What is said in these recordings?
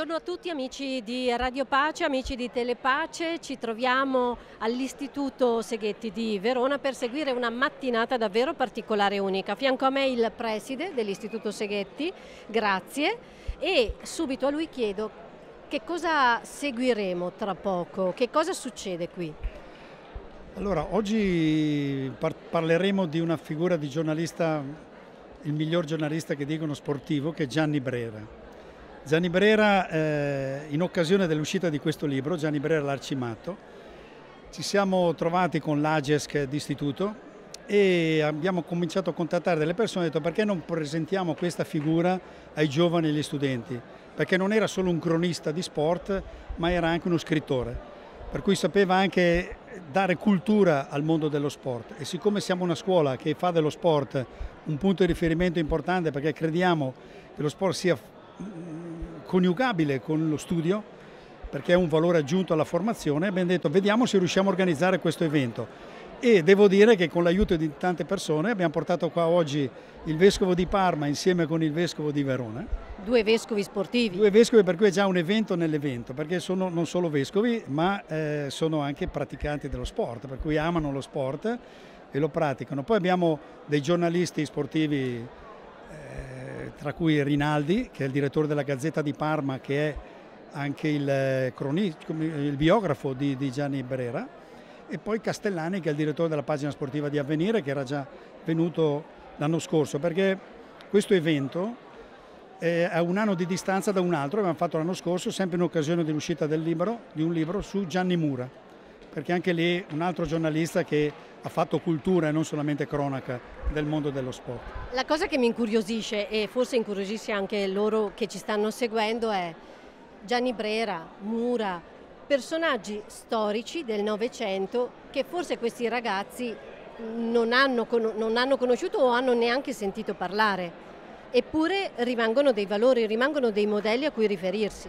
Buongiorno a tutti amici di Radio Pace, amici di Telepace, ci troviamo all'Istituto Seghetti di Verona per seguire una mattinata davvero particolare e unica. fianco a me il preside dell'Istituto Seghetti, grazie, e subito a lui chiedo che cosa seguiremo tra poco, che cosa succede qui? Allora, oggi par parleremo di una figura di giornalista, il miglior giornalista che dicono sportivo, che è Gianni Brera Gianni Brera, eh, in occasione dell'uscita di questo libro, Gianni Brera l'Arcimato, ci siamo trovati con l'AGESC d'Istituto e abbiamo cominciato a contattare delle persone e ho detto perché non presentiamo questa figura ai giovani e agli studenti? Perché non era solo un cronista di sport, ma era anche uno scrittore, per cui sapeva anche dare cultura al mondo dello sport e siccome siamo una scuola che fa dello sport un punto di riferimento importante perché crediamo che lo sport sia coniugabile con lo studio, perché è un valore aggiunto alla formazione, abbiamo detto vediamo se riusciamo a organizzare questo evento. E devo dire che con l'aiuto di tante persone abbiamo portato qua oggi il Vescovo di Parma insieme con il Vescovo di Verona. Due vescovi sportivi. Due vescovi per cui è già un evento nell'evento, perché sono non solo vescovi ma eh, sono anche praticanti dello sport, per cui amano lo sport e lo praticano. Poi abbiamo dei giornalisti sportivi tra cui Rinaldi, che è il direttore della Gazzetta di Parma, che è anche il, eh, cronico, il biografo di, di, Gianni Brera, e poi Castellani, che è il direttore della pagina sportiva di Avvenire, che era già venuto l'anno scorso, perché questo evento è a un anno di distanza da un altro che abbiamo fatto l'anno scorso, sempre in occasione dell'uscita del libro, di un libro su Gianni Mura, perché anche lì un altro giornalista che ha fatto cultura e non solamente cronaca del mondo dello sport. La cosa che mi incuriosisce e forse incuriosisce anche loro che ci stanno seguendo è Gianni Brera, Mura, personaggi storici del Novecento che forse questi ragazzi non hanno, non hanno conosciuto o hanno neanche sentito parlare, eppure rimangono dei valori, rimangono dei modelli a cui riferirsi.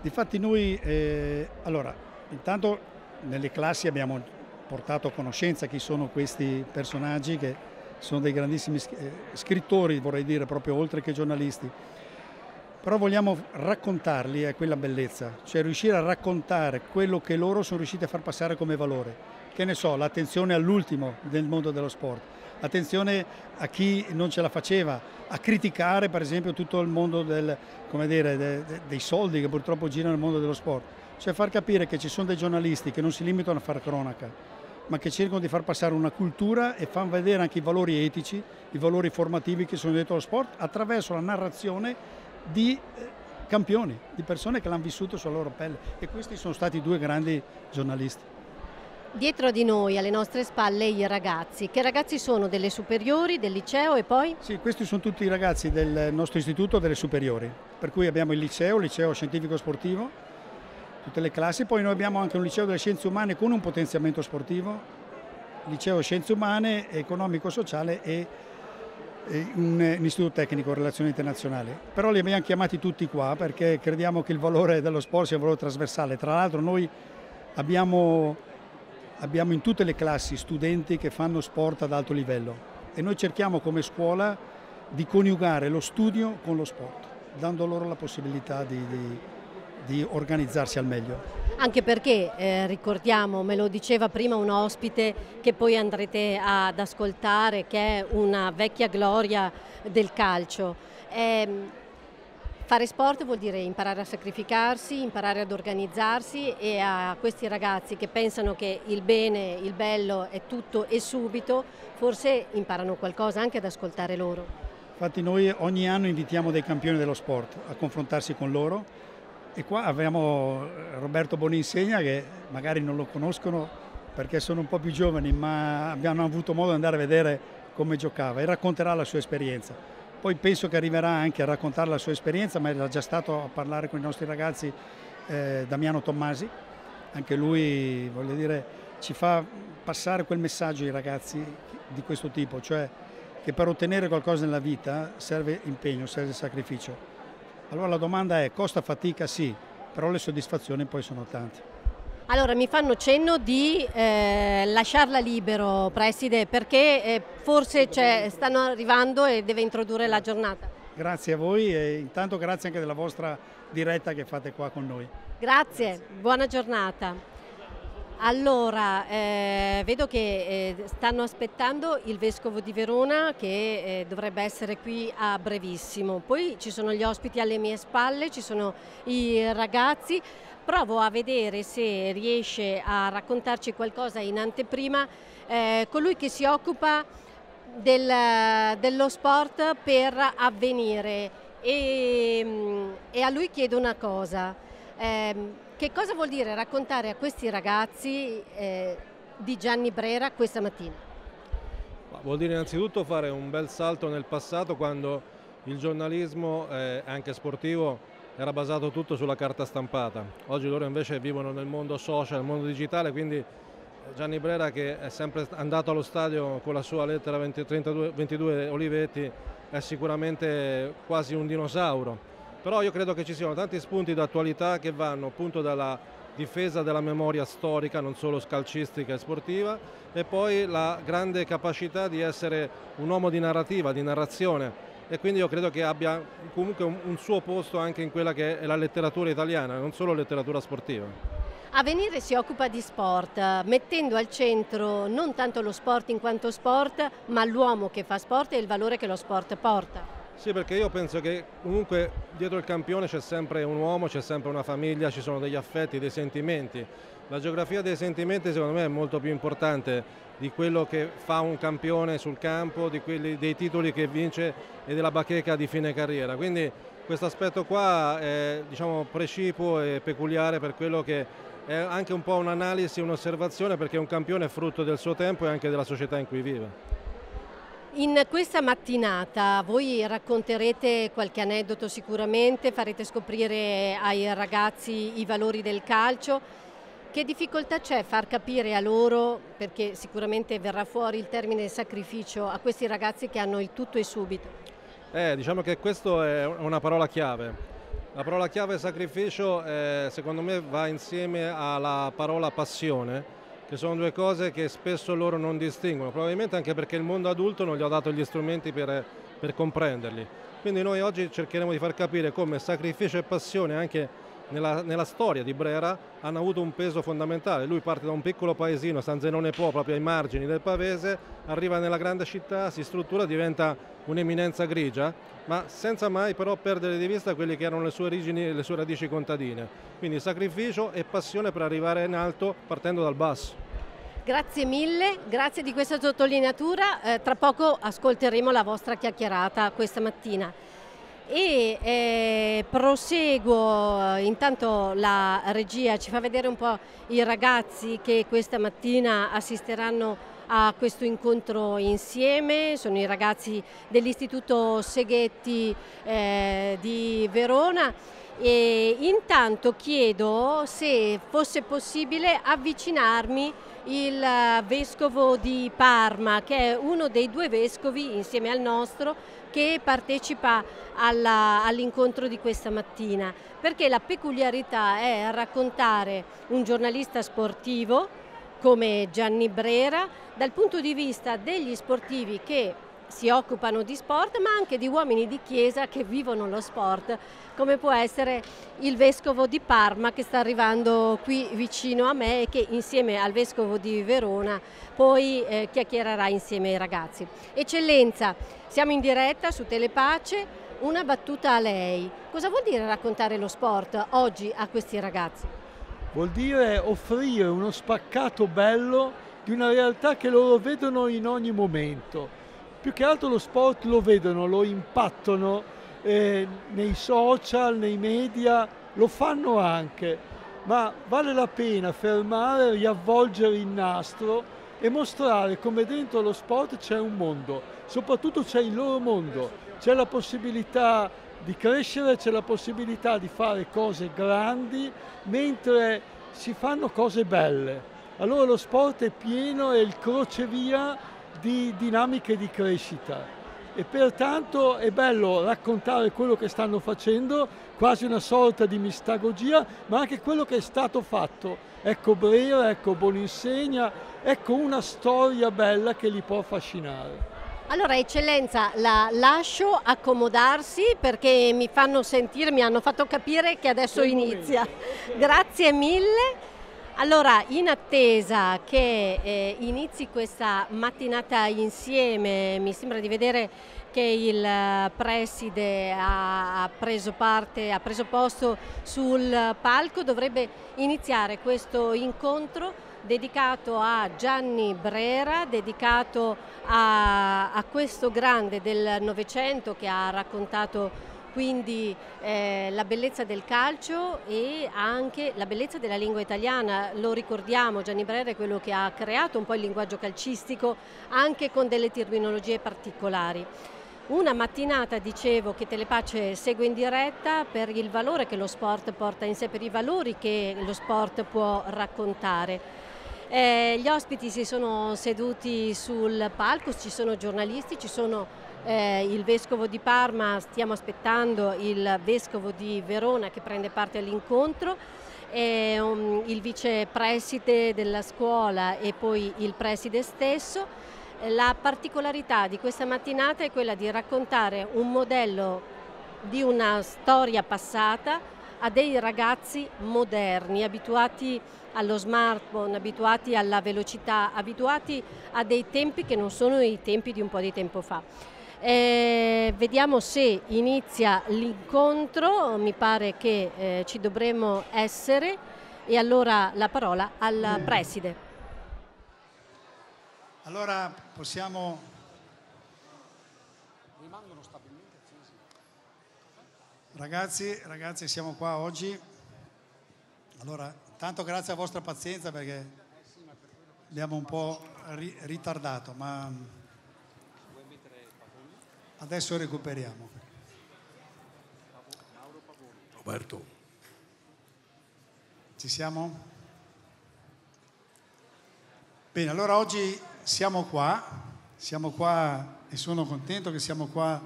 Difatti noi, eh, allora, intanto nelle classi abbiamo portato a conoscenza chi sono questi personaggi che sono dei grandissimi eh, scrittori, vorrei dire, proprio oltre che giornalisti. Però vogliamo raccontarli, è quella bellezza, cioè riuscire a raccontare quello che loro sono riusciti a far passare come valore. Che ne so, l'attenzione all'ultimo nel mondo dello sport, attenzione a chi non ce la faceva, a criticare per esempio tutto il mondo del, dire, de, de, dei soldi che purtroppo girano nel mondo dello sport. Cioè far capire che ci sono dei giornalisti che non si limitano a fare cronaca, ma che cercano di far passare una cultura e fan vedere anche i valori etici, i valori formativi che sono dentro lo sport attraverso la narrazione di eh, campioni, di persone che l'hanno vissuto sulla loro pelle e questi sono stati due grandi giornalisti. Dietro di noi, alle nostre spalle, i ragazzi. Che ragazzi sono? Delle superiori, del liceo e poi? Sì, questi sono tutti i ragazzi del nostro istituto delle superiori, per cui abbiamo il liceo, il liceo scientifico sportivo, tutte le classi. Poi noi abbiamo anche un liceo delle scienze umane con un potenziamento sportivo, liceo scienze umane, economico-sociale e un, istituto tecnico, relazioni internazionali. Però li abbiamo chiamati tutti qua perché crediamo che il valore dello sport sia un valore trasversale. Tra l'altro noi abbiamo, abbiamo in tutte le classi studenti che fanno sport ad alto livello e noi cerchiamo come scuola di coniugare lo studio con lo sport, dando loro la possibilità di, di di organizzarsi al meglio. Anche perché, eh, ricordiamo, me lo diceva prima un ospite che poi andrete ad ascoltare, che è una vecchia gloria del calcio. Eh, fare sport vuol dire imparare a sacrificarsi, imparare ad organizzarsi e a questi ragazzi che pensano che il bene, il bello è tutto e subito, forse imparano qualcosa anche ad ascoltare loro. Infatti noi ogni anno invitiamo dei campioni dello sport a confrontarsi con loro e qua abbiamo eh, Roberto Boninsegna che magari non lo conoscono perché sono un po' più giovani, ma abbiamo avuto modo di andare a vedere come giocava e racconterà la sua esperienza. Poi penso che arriverà anche a raccontare la sua esperienza, ma era già stato a parlare con i nostri ragazzi eh, Damiano Tommasi, anche lui voglio dire, ci fa passare quel messaggio ai ragazzi di questo tipo, cioè che per ottenere qualcosa nella vita serve impegno, serve sacrificio allora la domanda è costa fatica sì, però le soddisfazioni poi sono tante. Allora mi fanno cenno di eh, lasciarla libero Preside perché eh, forse cioè, stanno arrivando e deve introdurre la giornata. Grazie a voi e intanto grazie anche della vostra diretta che fate qua con noi. Grazie. grazie. buona giornata. Allora, eh, vedo che eh, stanno aspettando il Vescovo di Verona che eh, dovrebbe essere qui a brevissimo, poi ci sono gli ospiti alle mie spalle, ci sono i ragazzi, provo a vedere se riesce a raccontarci qualcosa in anteprima eh, colui che si occupa del, dello sport per avvenire e, mm, e, a lui chiedo una cosa. Ehm, che cosa vuol dire raccontare a questi ragazzi eh, di Gianni Brera questa mattina? vuol dire innanzitutto fare un bel salto nel passato quando il giornalismo, eh, anche sportivo, era basato tutto sulla carta stampata. Oggi loro invece vivono nel mondo social, nel mondo digitale, quindi eh, Gianni Brera che è sempre andato allo stadio con la sua lettera 20, 32, 22 Olivetti è sicuramente quasi un dinosauro però io credo che ci siano tanti spunti d'attualità che vanno appunto dalla difesa della memoria storica, non solo scalcistica e sportiva, e poi la grande capacità di essere un uomo di narrativa, di narrazione, e quindi io credo che abbia comunque un, suo posto anche in quella che è la letteratura italiana, non solo letteratura sportiva. Avenire si occupa di sport, mettendo al centro non tanto lo sport in quanto sport, ma l'uomo che fa sport e il valore che lo sport porta. Sì, perché io penso che comunque dietro il campione c'è sempre un uomo, c'è sempre una famiglia, ci sono degli affetti, dei sentimenti. La geografia dei sentimenti secondo me è molto più importante di quello che fa un campione sul campo, quelli, dei titoli che vince e della bacheca di fine carriera. Quindi questo aspetto qua è diciamo, precipuo e peculiare per quello che è anche un po' un'analisi, un'osservazione perché un campione è frutto del suo tempo e anche della società in cui vive. In questa mattinata voi racconterete qualche aneddoto sicuramente, farete scoprire ai ragazzi i valori del calcio. Che difficoltà c'è far capire a loro, perché sicuramente verrà fuori il termine sacrificio, a questi ragazzi che hanno il tutto e subito? Eh, diciamo che questa è una parola chiave. La parola chiave sacrificio eh, secondo me va insieme alla parola passione che sono due cose che spesso loro non distinguono, probabilmente anche perché il mondo adulto non gli ha dato gli strumenti per, per comprenderli. Quindi noi oggi cercheremo di far capire come sacrificio e passione anche nella, nella, storia di Brera hanno avuto un peso fondamentale. Lui parte da un piccolo paesino, San Zenone Po, proprio ai margini del Pavese, arriva nella grande città, si struttura, diventa un'eminenza grigia, ma senza mai però perdere di vista quelle che erano le sue origini e le sue radici contadine. Quindi sacrificio e passione per arrivare in alto partendo dal basso. Grazie mille, grazie di questa sottolineatura. Eh, tra poco ascolteremo la vostra chiacchierata questa mattina e eh, proseguo, eh, intanto la regia ci fa vedere un po' i ragazzi che questa mattina assisteranno a questo incontro insieme, sono i ragazzi dell'Istituto Seghetti eh, di Verona e intanto chiedo se fosse possibile avvicinarmi il eh, vescovo di Parma che è uno dei due vescovi insieme al nostro che partecipa all'incontro all di questa mattina, perché la peculiarità è raccontare un giornalista sportivo come Gianni Brera dal punto di vista degli sportivi che si occupano di sport ma anche di uomini di chiesa che vivono lo sport come può essere il vescovo di Parma che sta arrivando qui vicino a me e che insieme al vescovo di Verona poi eh, chiacchiererà insieme ai ragazzi. Eccellenza, siamo in diretta su Telepace, una battuta a lei. Cosa vuol dire raccontare lo sport oggi a questi ragazzi? Vuol dire offrire uno spaccato bello di una realtà che loro vedono in ogni momento più che altro lo sport lo vedono, lo impattano eh, nei social, nei media, lo fanno anche, ma vale la pena fermare, riavvolgere il nastro e mostrare come dentro lo sport c'è un mondo, soprattutto c'è il loro mondo, c'è la possibilità di crescere, c'è la possibilità di fare cose grandi mentre si fanno cose belle. Allora lo sport è pieno, è il crocevia di dinamiche di crescita e pertanto è bello raccontare quello che stanno facendo, quasi una sorta di mistagogia, ma anche quello che è stato fatto. Ecco Brera, ecco Boninsegna, ecco una storia bella che li può affascinare. Allora eccellenza, la lascio accomodarsi perché mi fanno sentire, mi hanno fatto capire che adesso inizia. Grazie mille. Allora, in attesa che eh, inizi questa mattinata insieme, mi sembra di vedere che il eh, preside ha preso parte, ha preso posto sul palco, dovrebbe iniziare questo incontro dedicato a Gianni Brera, dedicato a, a questo grande del Novecento che ha raccontato quindi eh, la bellezza del calcio e anche la bellezza della lingua italiana, lo ricordiamo, Gianni Brera è quello che ha creato un po' il linguaggio calcistico anche con delle terminologie particolari. Una mattinata, dicevo, che Telepace segue in diretta per il valore che lo sport porta in sé, per i valori che lo sport può raccontare. Eh, gli ospiti si sono seduti sul palco, ci sono giornalisti, ci sono eh, il Vescovo di Parma, stiamo aspettando il Vescovo di Verona che prende parte all'incontro, um, il vicepreside della scuola e poi il preside stesso. La particolarità di questa mattinata è quella di raccontare un modello di una storia passata a dei ragazzi moderni, abituati allo smartphone, abituati alla velocità, abituati a dei tempi che non sono i tempi di un po' di tempo fa. Eh, vediamo se inizia l'incontro, mi pare che eh, ci dovremmo essere e allora la parola al preside. Allora possiamo... Rimangono stabilmente accesi. Ragazzi, ragazzi siamo qua oggi. Allora, tanto grazie alla vostra pazienza perché eh abbiamo un po' ritardato, ma Adesso recuperiamo. Roberto. Ci siamo? Bene, allora oggi siamo qua, siamo qua e sono contento che siamo qua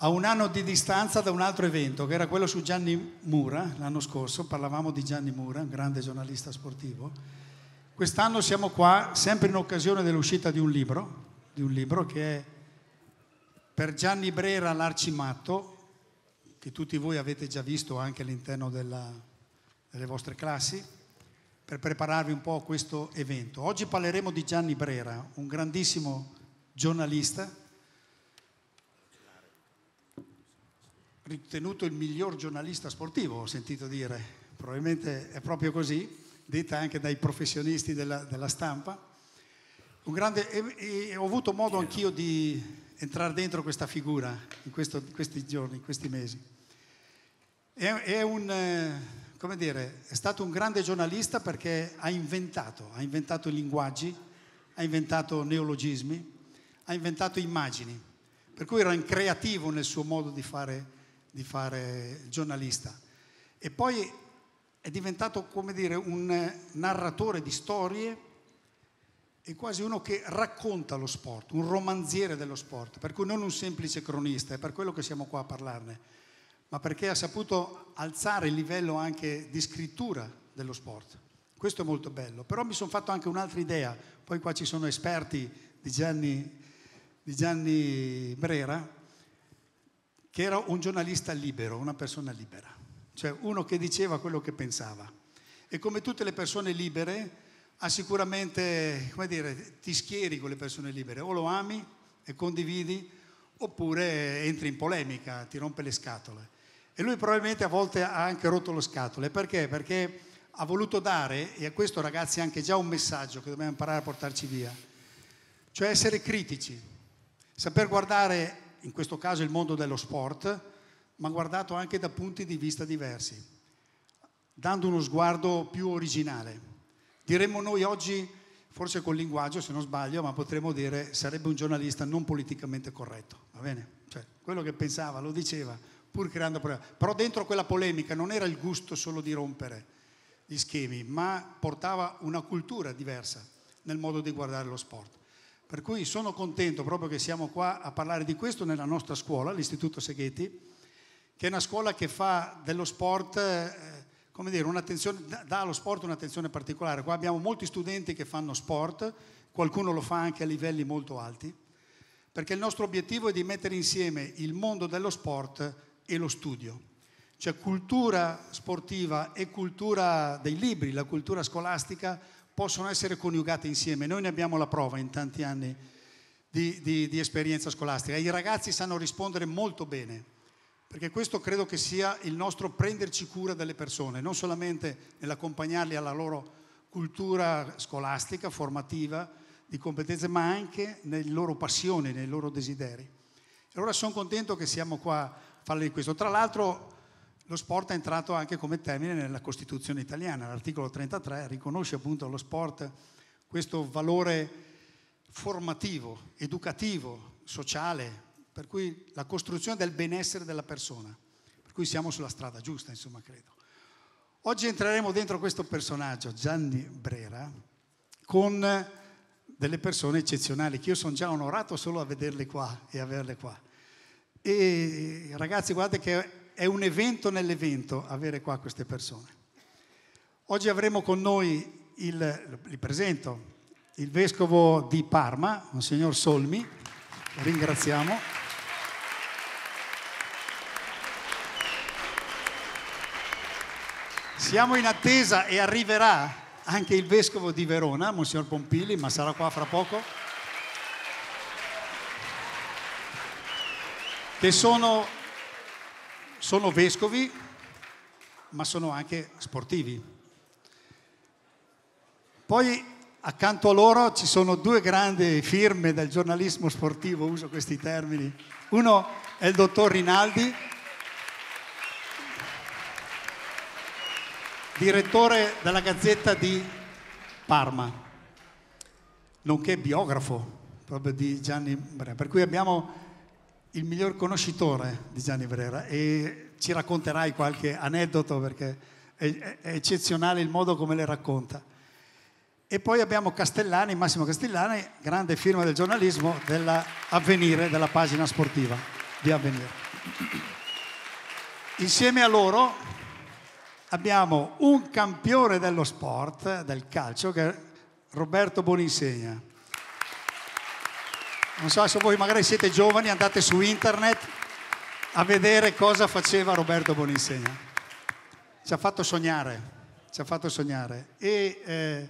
a un anno di distanza da un altro evento che era quello su Gianni Mura l'anno scorso, parlavamo di Gianni Mura, un grande giornalista sportivo. Quest'anno siamo qua sempre in occasione dell'uscita di un libro, di un libro che è per Gianni Brera l'Arcimatto, che tutti voi avete già visto anche all'interno delle vostre classi, per prepararvi un po' a questo evento. Oggi parleremo di Gianni Brera, un grandissimo giornalista, ritenuto il miglior giornalista sportivo, ho sentito dire, probabilmente è proprio così, detta anche dai professionisti della, della stampa. Grande, e, e ho avuto modo anch'io di entrare dentro questa figura in questo, questi giorni, in questi mesi. È, è, un, eh, dire, è, stato un grande giornalista perché ha inventato, ha inventato linguaggi, ha inventato neologismi, ha inventato immagini, per cui era un creativo nel suo modo di fare, di fare giornalista. E poi è diventato, come dire, un eh, narratore di storie è quasi uno che racconta lo sport, un romanziere dello sport, per cui non un semplice cronista, è per quello che siamo qua a parlarne, ma perché ha saputo alzare il livello anche di scrittura dello sport. Questo è molto bello, però mi sono fatto anche un'altra idea, poi qua ci sono esperti di Gianni, di Gianni Brera, che era un giornalista libero, una persona libera, cioè uno che diceva quello che pensava. E come tutte le persone libere, ha sicuramente, come dire, ti schieri con le persone libere, o lo ami e condividi, oppure entri in polemica, ti rompe le scatole. E lui probabilmente a volte ha anche rotto le scatole, perché? Perché ha voluto dare, e a questo ragazzi anche già un messaggio che dobbiamo imparare a portarci via, cioè essere critici, saper guardare in questo caso il mondo dello sport, ma guardato anche da punti di vista diversi, dando uno sguardo più originale. Diremmo noi oggi, forse col linguaggio se non sbaglio, ma potremmo dire sarebbe un giornalista non politicamente corretto, va bene? Cioè, quello che pensava lo diceva, pur creando problemi. Però dentro quella polemica non era il gusto solo di rompere gli schemi, ma portava una cultura diversa nel modo di guardare lo sport. Per cui sono contento proprio che siamo qua a parlare di questo nella nostra scuola, l'Istituto Seghetti, che è una scuola che fa dello sport eh, come dire, un'attenzione, dà allo sport un'attenzione particolare. Qua abbiamo molti studenti che fanno sport, qualcuno lo fa anche a livelli molto alti, perché il nostro obiettivo è di mettere insieme il mondo dello sport e lo studio. Cioè cultura sportiva e cultura dei libri, la cultura scolastica, possono essere coniugate insieme. Noi ne abbiamo la prova in tanti anni di, di, di esperienza scolastica. I ragazzi sanno rispondere molto bene perché questo credo che sia il nostro prenderci cura delle persone, non solamente nell'accompagnarli alla loro cultura scolastica, formativa, di competenze, ma anche nelle loro passioni, nei loro desideri. Allora sono contento che siamo qua a parlare di questo. Tra l'altro lo sport è entrato anche come termine nella Costituzione italiana, l'articolo 33 riconosce appunto allo sport questo valore formativo, educativo, sociale, per cui la costruzione del benessere della persona, per cui siamo sulla strada giusta, insomma, credo. Oggi entreremo dentro questo personaggio, Gianni Brera, con delle persone eccezionali, che io sono già onorato solo a vederle qua e averle qua. E ragazzi, guardate che è un evento nell'evento avere qua queste persone. Oggi avremo con noi il, li presento, il vescovo di Parma, Monsignor Solmi, ringraziamo. Siamo in attesa e arriverà anche il vescovo di Verona, Monsignor Pompili, ma sarà qua fra poco. Che sono, sono vescovi, ma sono anche sportivi. Poi accanto a loro ci sono due grandi firme del giornalismo sportivo, uso questi termini. Uno è il dottor Rinaldi, direttore della Gazzetta di Parma, nonché biografo proprio di Gianni Brera, per cui abbiamo il miglior conoscitore di Gianni Brera e ci racconterai qualche aneddoto perché è, è eccezionale il modo come le racconta. E poi abbiamo Castellani, Massimo Castellani, grande firma del giornalismo dell'avvenire, della pagina sportiva di Avvenire. Insieme a loro abbiamo un campione dello sport, del calcio, che è Roberto Boninsegna. Non so se voi magari siete giovani, andate su internet a vedere cosa faceva Roberto Boninsegna. Ci ha fatto sognare, ci ha fatto sognare. E eh,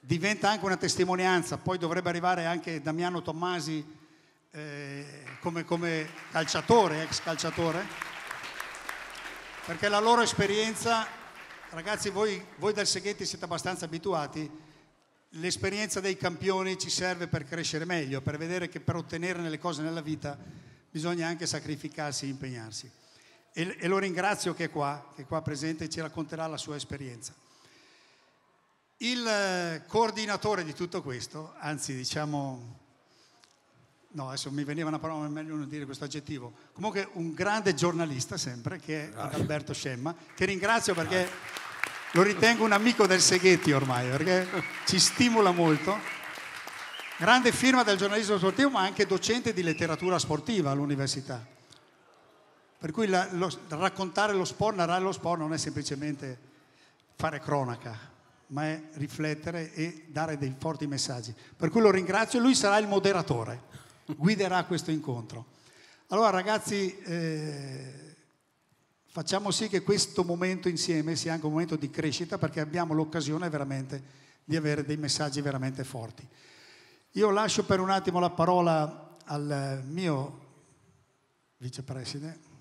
diventa anche una testimonianza, poi dovrebbe arrivare anche Damiano Tommasi eh, come, come calciatore, ex calciatore perché la loro esperienza, ragazzi voi, voi del Seghetti siete abbastanza abituati, l'esperienza dei campioni ci serve per crescere meglio, per vedere che per ottenere le cose nella vita bisogna anche sacrificarsi e impegnarsi. E, e lo ringrazio che è qua, che è qua presente e ci racconterà la sua esperienza. Il eh, coordinatore di tutto questo, anzi diciamo no, adesso mi veniva una parola, ma è meglio non dire questo aggettivo. Comunque un grande giornalista sempre, che è Grazie. Alberto Scemma, che ringrazio perché Grazie. lo ritengo un amico del Seghetti ormai, perché ci stimola molto. Grande firma del giornalismo sportivo, ma anche docente di letteratura sportiva all'università. Per cui la, lo, raccontare lo sport, narrare lo sport non è semplicemente fare cronaca, ma è riflettere e dare dei forti messaggi. Per cui lo ringrazio, e lui sarà il moderatore guiderà questo incontro. Allora ragazzi, eh, facciamo sì che questo momento insieme sia anche un momento di crescita perché abbiamo l'occasione veramente di avere dei messaggi veramente forti. Io lascio per un attimo la parola al mio vicepresidente,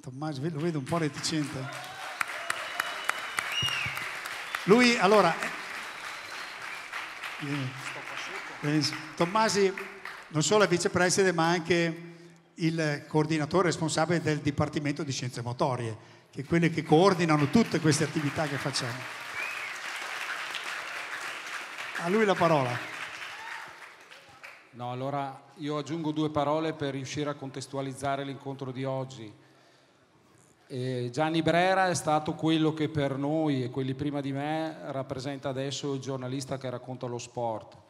Tommaso, lo vedo un po' reticente. Lui, allora, eh, eh Tommasi non solo la vicepreside ma anche il coordinatore responsabile del Dipartimento di Scienze Motorie, che è quelli che coordinano tutte queste attività che facciamo. A lui la parola. No, allora io aggiungo due parole per riuscire a contestualizzare l'incontro di oggi. Gianni Brera è stato quello che per noi e quelli prima di me rappresenta adesso il giornalista che racconta lo sport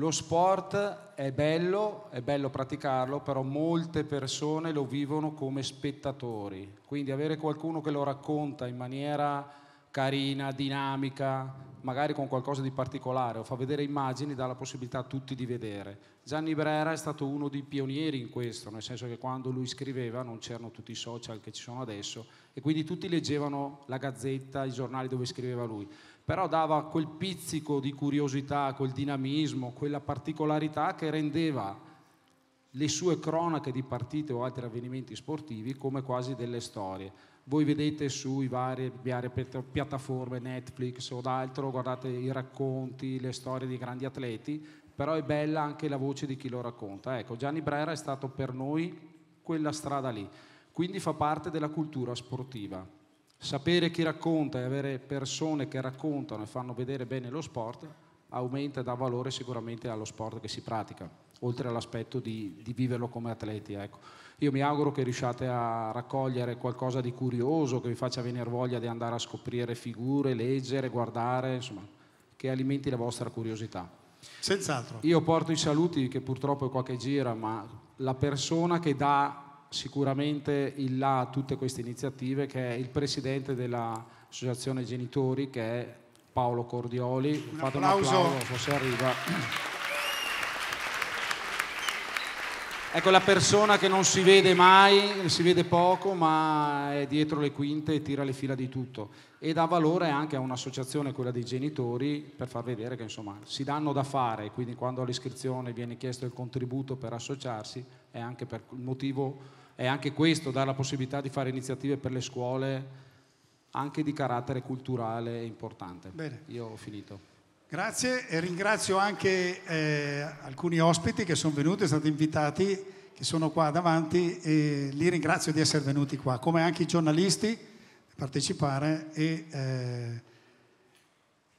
lo sport è bello, è bello praticarlo, però molte persone lo vivono come spettatori, quindi avere qualcuno che lo racconta in maniera carina, dinamica, magari con qualcosa di particolare o fa vedere immagini dà la possibilità a tutti di vedere. Gianni Brera è stato uno dei pionieri in questo, nel senso che quando lui scriveva non c'erano tutti i social che ci sono adesso e quindi tutti leggevano la gazzetta, i giornali dove scriveva lui però dava quel pizzico di curiosità, quel dinamismo, quella particolarità che rendeva le sue cronache di partite o altri avvenimenti sportivi come quasi delle storie. Voi vedete sui varie, vari piattaforme Netflix o d'altro, guardate i racconti, le storie di grandi atleti, però è bella anche la voce di chi lo racconta. Ecco, Gianni Brera è stato per noi quella strada lì, quindi fa parte della cultura sportiva. Sapere chi racconta e avere persone che raccontano e fanno vedere bene lo sport aumenta e dà valore sicuramente allo sport che si pratica, oltre all'aspetto di, di viverlo come atleti. Ecco. Io mi auguro che riusciate a raccogliere qualcosa di curioso, che vi faccia venire voglia di andare a scoprire figure, leggere, guardare, insomma, che alimenti la vostra curiosità. Senz'altro. Io porto i saluti, che purtroppo è qualche gira, ma la persona che dà sicuramente in là a tutte queste iniziative che è il presidente dell'associazione genitori che è Paolo Cordioli. Un Fate applauso. un applauso se arriva. Ecco la persona che non si vede mai, si vede poco, ma è dietro le quinte e tira le fila di tutto. E dà valore anche a un'associazione, quella dei genitori, per far vedere che insomma si danno da fare. Quindi quando all'iscrizione viene chiesto il contributo per associarsi, è anche per il motivo e anche questo, dà la possibilità di fare iniziative per le scuole anche di carattere culturale importante. Bene. Io ho finito. Grazie e ringrazio anche eh, alcuni ospiti che sono venuti, sono stati invitati, che sono qua davanti e li ringrazio di essere venuti qua, come anche i giornalisti per partecipare e, eh,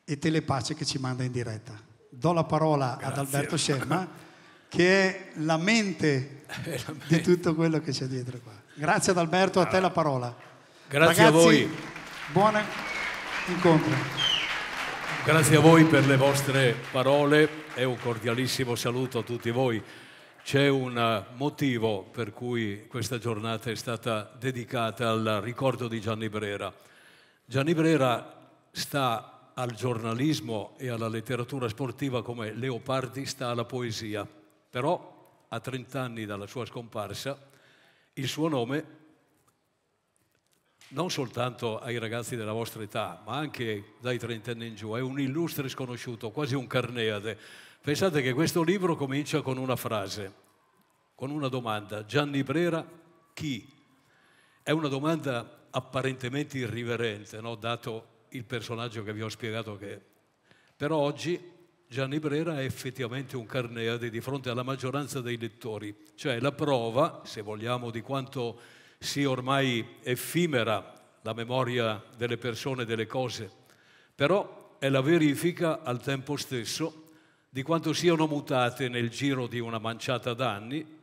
e Telepace che ci manda in diretta. Do la parola Grazie. ad Alberto Scerma. che è la mente di tutto quello che c'è dietro qua. Grazie ad Alberto, a te la parola. Grazie Ragazzi, a voi. Buon incontro. Grazie a voi per le vostre parole e un cordialissimo saluto a tutti voi. C'è un motivo per cui questa giornata è stata dedicata al ricordo di Gianni Brera. Gianni Brera sta al giornalismo e alla letteratura sportiva come Leopardi sta alla poesia però a 30 anni dalla sua scomparsa il suo nome non soltanto ai ragazzi della vostra età, ma anche dai trentenni in giù, è un illustre sconosciuto, quasi un carneade. Pensate che questo libro comincia con una frase, con una domanda. Gianni Brera chi? È una domanda apparentemente irriverente, no? dato il personaggio che vi ho spiegato che è. Però oggi Gianni Brera è effettivamente un Carneade di fronte alla maggioranza dei lettori, cioè la prova, se vogliamo, di quanto sia ormai effimera la memoria delle persone e delle cose, però è la verifica al tempo stesso di quanto siano mutate nel giro di una manciata d'anni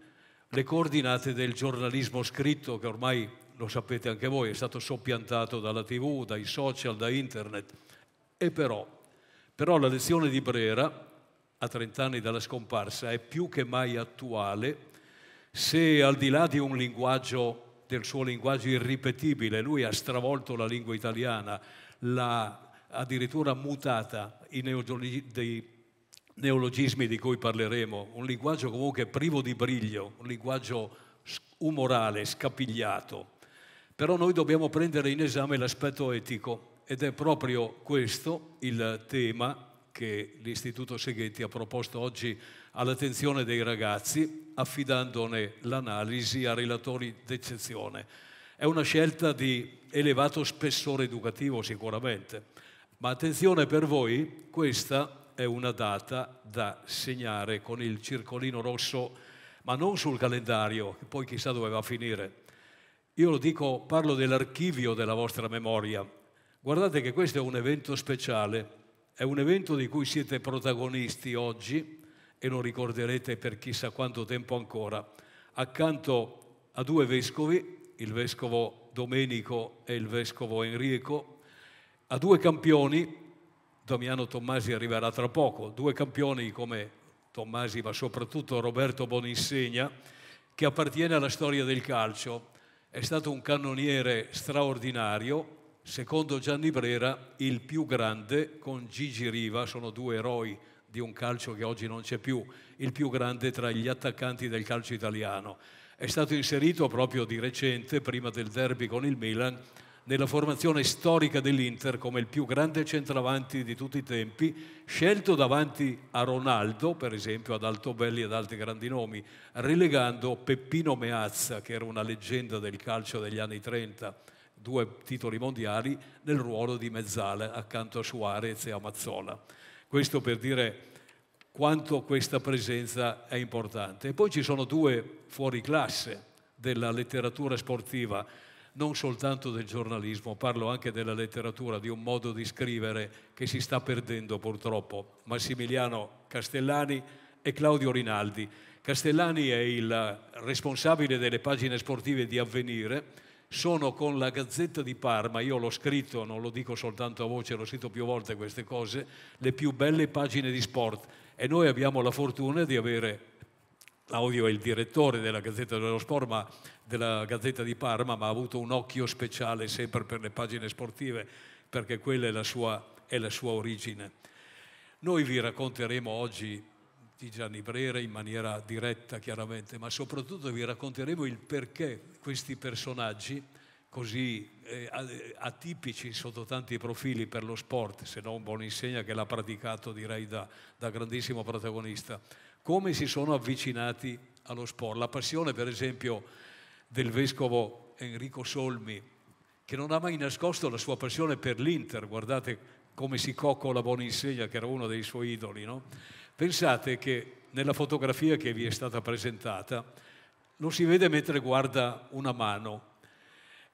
le coordinate del giornalismo scritto che ormai lo sapete anche voi, è stato soppiantato dalla tv, dai social, da internet. E però però la lezione di Brera, a 30 anni dalla scomparsa, è più che mai attuale se al di là di un linguaggio del suo linguaggio irripetibile, lui ha stravolto la lingua italiana, l'ha addirittura mutata i neologismi di cui parleremo, un linguaggio comunque privo di briglio, un linguaggio umorale, scapigliato. Però noi dobbiamo prendere in esame l'aspetto etico ed è proprio questo il tema che l'Istituto Seghetti ha proposto oggi all'attenzione dei ragazzi, affidandone l'analisi a relatori d'eccezione. È una scelta di elevato spessore educativo sicuramente, ma attenzione per voi, questa è una data da segnare con il circolino rosso, ma non sul calendario, che poi chissà dove va a finire. Io lo dico, parlo dell'archivio della vostra memoria, Guardate che questo è un evento speciale, è un evento di cui siete protagonisti oggi e lo ricorderete per chissà quanto tempo ancora. Accanto a due vescovi, il vescovo Domenico e il vescovo Enrico, a due campioni, Damiano Tommasi arriverà tra poco, due campioni come Tommasi ma soprattutto Roberto Boninsegna, che appartiene alla storia del calcio. È stato un cannoniere straordinario, secondo Gianni Brera, il più grande con Gigi Riva, sono due eroi di un calcio che oggi non c'è più, il più grande tra gli attaccanti del calcio italiano. È stato inserito proprio di recente, prima del derby con il Milan, nella formazione storica dell'Inter come il più grande centravanti di tutti i tempi, scelto davanti a Ronaldo, per esempio ad Altobelli e ad altri grandi nomi, relegando Peppino Meazza, che era una leggenda del calcio degli anni 30 due titoli mondiali nel ruolo di mezzala accanto a Suarez e a Mazzola. Questo per dire quanto questa presenza è importante. E poi ci sono due fuori classe della letteratura sportiva, non soltanto del giornalismo, parlo anche della letteratura, di un modo di scrivere che si sta perdendo purtroppo, Massimiliano Castellani e Claudio Rinaldi. Castellani è il responsabile delle pagine sportive di Avvenire, sono con la Gazzetta di Parma, io l'ho scritto, non lo dico soltanto a voce, l'ho scritto più volte queste cose, le più belle pagine di sport e noi abbiamo la fortuna di avere Claudio è il direttore della Gazzetta dello Sport, ma della Gazzetta di Parma, ma ha avuto un occhio speciale sempre per le pagine sportive, perché quella è la sua, è la sua origine. Noi vi racconteremo oggi di Gianni Brera in maniera diretta chiaramente, ma soprattutto vi racconteremo il perché questi personaggi così eh, eh atipici sotto tanti profili per lo sport, se non Boninsegna che l'ha praticato direi da, da grandissimo protagonista, come si sono avvicinati allo sport. La passione per esempio del vescovo Enrico Solmi, che non ha mai nascosto la sua passione per l'Inter, guardate come si coccola Boninsegna che era uno dei suoi idoli, no? Pensate che nella fotografia che vi è stata presentata lo si vede mentre guarda una mano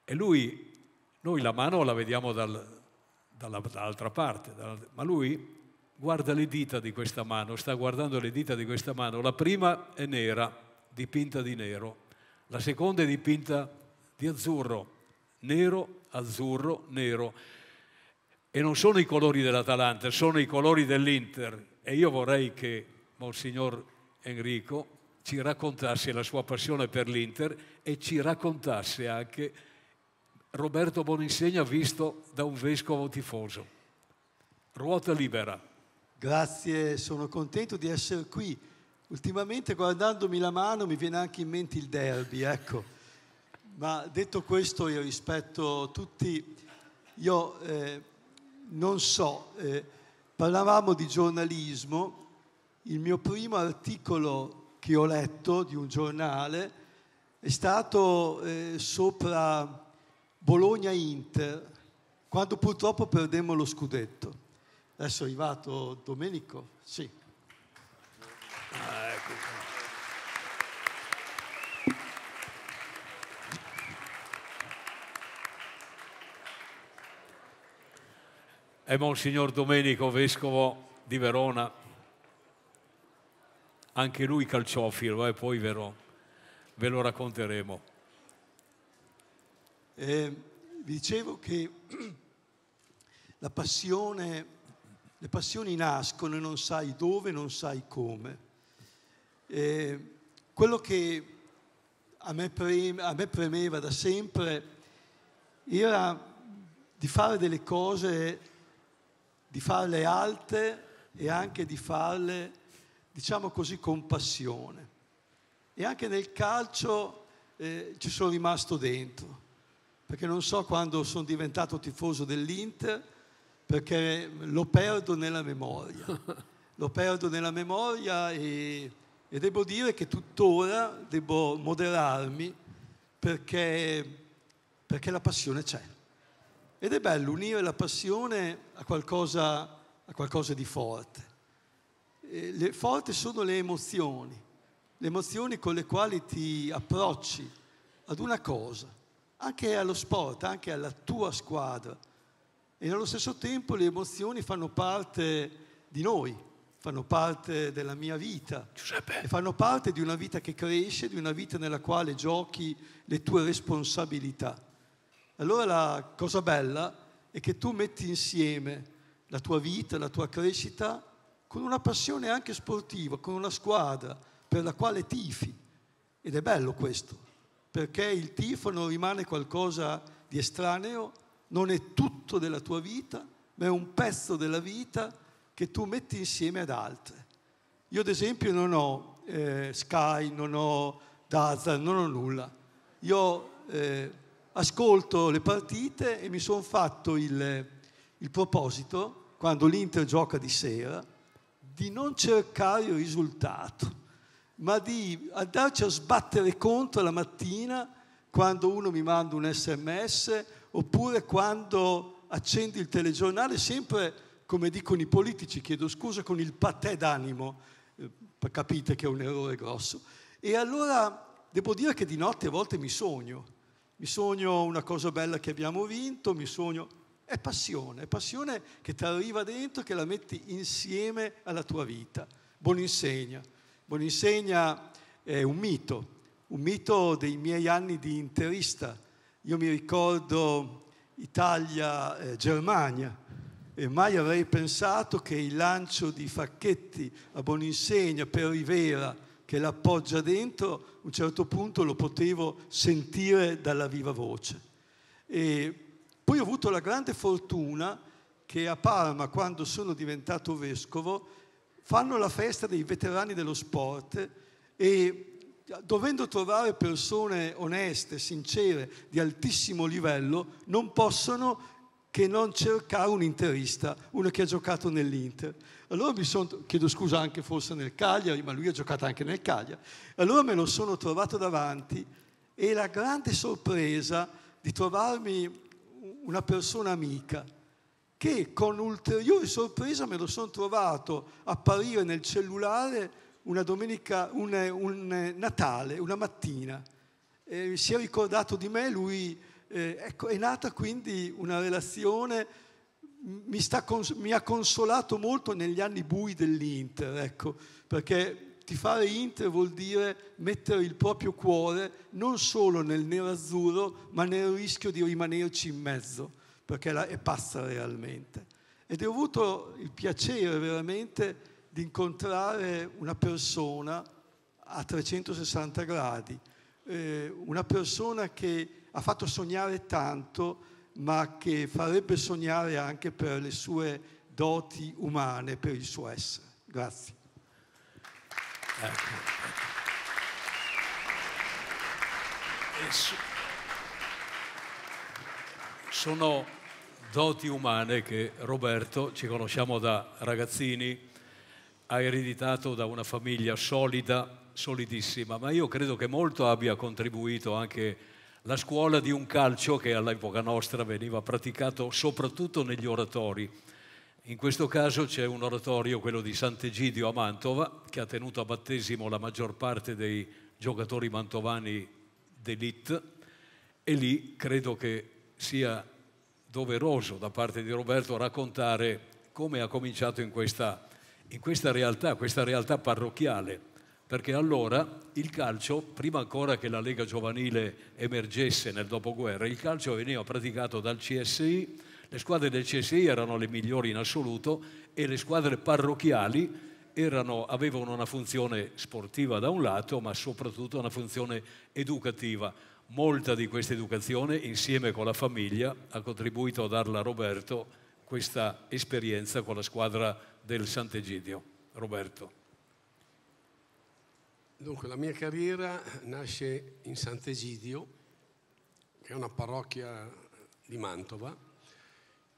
e lui, noi la mano la vediamo dal, dalla, dall'altra parte, ma lui guarda le dita di questa mano, sta guardando le dita di questa mano, la prima è nera, dipinta di nero, la seconda è dipinta di azzurro, nero, azzurro, nero. E non sono i colori dell'Atalanta, sono i colori dell'Inter, e io vorrei che Monsignor Enrico ci raccontasse la sua passione per l'Inter e ci raccontasse anche Roberto Boninsegna visto da un vescovo tifoso. Ruota libera. Grazie, sono contento di essere qui. Ultimamente guardandomi la mano mi viene anche in mente il derby, ecco. Ma detto questo io rispetto tutti, io eh, non so, eh, Parlavamo di giornalismo, il mio primo articolo che ho letto di un giornale è stato eh, sopra Bologna-Inter, quando purtroppo perdemmo lo scudetto. Adesso è arrivato Domenico, sì. Ah, ecco. e Monsignor Domenico, vescovo di Verona, anche lui calciofilo, e eh, poi ve lo, ve lo racconteremo. Eh, dicevo che la passione, le passioni nascono e non sai dove, non sai come. Eh, quello che a me, preme, a me premeva da sempre era di fare delle cose di farle alte e anche di farle, diciamo così, con passione. E anche nel calcio eh, ci sono rimasto dentro, perché non so quando sono diventato tifoso dell'Inter, perché lo perdo nella memoria. lo perdo nella memoria e, e devo dire che tuttora devo moderarmi perché, perché la passione c'è. Ed è bello unire la passione a qualcosa, a qualcosa di forte. le, forti sono le emozioni, le emozioni con le quali ti approcci ad una cosa, anche allo sport, anche alla tua squadra. E nello stesso tempo le emozioni fanno parte di noi, fanno parte della mia vita Giuseppe. e fanno parte di una vita che cresce, di una vita nella quale giochi le tue responsabilità. Allora la cosa bella è che tu metti insieme la tua vita, la tua crescita con una passione anche sportiva, con una squadra per la quale tifi. Ed è bello questo, perché il tifo non rimane qualcosa di estraneo, non è tutto della tua vita, ma è un pezzo della vita che tu metti insieme ad altre. Io ad esempio non ho eh, Sky, non ho Dazza, non ho nulla. Io... Eh, ascolto le partite e mi sono fatto il, il proposito, quando l'Inter gioca di sera, di non cercare il risultato, ma di andarci a sbattere contro la mattina quando uno mi manda un sms oppure quando accendi il telegiornale, sempre come dicono i politici, chiedo scusa, con il patè d'animo, eh, capite che è un errore grosso. E allora devo dire che di notte a volte mi sogno mi sogno una cosa bella che abbiamo vinto, mi sogno... È passione, è passione che ti arriva dentro, che la metti insieme alla tua vita. Boninsegna. Boninsegna è un mito, un mito dei miei anni di interista. Io mi ricordo Italia-Germania eh, e mai avrei pensato che il lancio di Facchetti a Boninsegna per Rivera che l'appoggia dentro, a un certo punto lo potevo sentire dalla viva voce. E poi ho avuto la grande fortuna che a Parma, quando sono diventato vescovo, fanno la festa dei veterani dello sport e dovendo trovare persone oneste, sincere, di altissimo livello, non possono che non cercare un interista, uno che ha giocato nell'Inter. Allora mi sono, chiedo scusa anche forse nel Cagliari, ma lui ha giocato anche nel Cagliari. Allora me lo sono trovato davanti e la grande sorpresa di trovarmi una persona amica che con ulteriore sorpresa me lo sono trovato apparire nel cellulare una domenica, un, un Natale, una mattina. Eh, si è ricordato di me, lui eh, ecco, è nata quindi una relazione, mi, cons- mi, ha consolato molto negli anni bui dell'Inter, ecco, perché fare Inter vuol dire mettere il proprio cuore non solo nel nero-azzurro, ma nel rischio di rimanerci in mezzo, perché è pazza realmente. Ed ho avuto il piacere veramente di incontrare una persona a 360 gradi, eh, una persona che ha fatto sognare tanto, ma che farebbe sognare anche per le sue doti umane, per il suo essere. Grazie. Ecco. Sono doti umane che Roberto, ci conosciamo da ragazzini, ha ereditato da una famiglia solida, solidissima, ma io credo che molto abbia contribuito anche a la scuola di un calcio che all'epoca nostra veniva praticato soprattutto negli oratori. In questo caso c'è un oratorio, quello di Sant'Egidio a Mantova, che ha tenuto a battesimo la maggior parte dei giocatori mantovani d'elite e lì credo che sia doveroso da parte di Roberto raccontare come ha cominciato in questa, in questa realtà, questa realtà parrocchiale perché allora il calcio, prima ancora che la Lega Giovanile emergesse nel dopoguerra, il calcio veniva praticato dal CSI, le squadre del CSI erano le migliori in assoluto e le squadre parrocchiali erano, avevano una funzione sportiva da un lato, ma soprattutto una funzione educativa. Molta di questa educazione, insieme con la famiglia, ha contribuito a darla a Roberto questa esperienza con la squadra del Sant'Egidio. Roberto. Dunque, la mia carriera nasce in Sant'Egidio, che è una parrocchia di Mantova,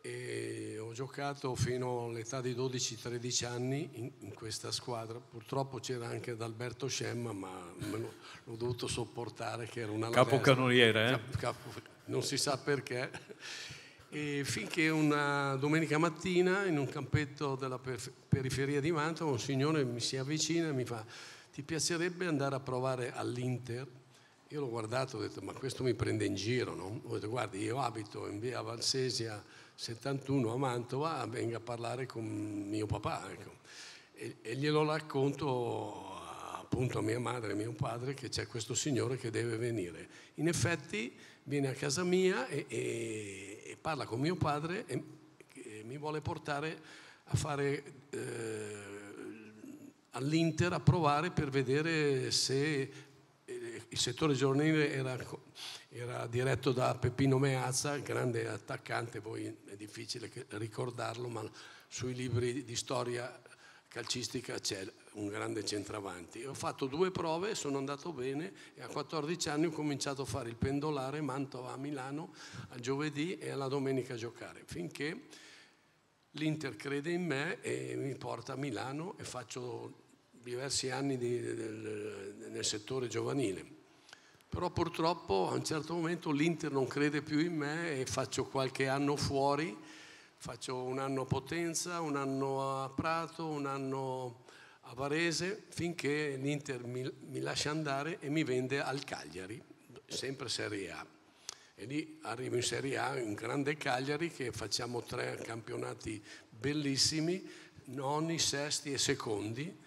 e ho giocato fino all'età di 12-13 anni in, in, questa squadra. Purtroppo c'era anche Adalberto Scemma, ma lo, l'ho dovuto sopportare che era una capocannoniere, eh? Capo, non si sa perché. E finché una domenica mattina in un campetto della periferia di Mantova un signore mi si avvicina e mi fa ti piacerebbe andare a provare all'Inter? Io l'ho guardato e ho detto, ma questo mi prende in giro, no? Ho detto, guardi, io abito in via Valsesia 71 a Mantova, venga a parlare con mio papà, ecco. e, e glielo racconto appunto a mia madre e mio padre che c'è questo signore che deve venire. In effetti viene a casa mia e, e, e parla con mio padre e, e, mi vuole portare a fare eh, all'Inter a provare per vedere se eh, il settore giovanile era, era, diretto da Peppino Meazza, grande attaccante, poi è difficile ricordarlo, ma sui libri di storia calcistica c'è un grande centravanti. Ho fatto due prove, sono andato bene e a 14 anni ho cominciato a fare il pendolare Mantova a Milano a giovedì e alla domenica a giocare, finché l'Inter crede in me e mi porta a Milano e faccio diversi anni di, del, nel settore giovanile, però purtroppo a un certo momento l'Inter non crede più in me e faccio qualche anno fuori, faccio un anno a Potenza, un anno a Prato, un anno a Varese, finché l'Inter mi, mi lascia andare e mi vende al Cagliari, sempre Serie A. E lì arrivo in Serie A, in grande Cagliari, che facciamo tre campionati bellissimi, noni, sesti e secondi,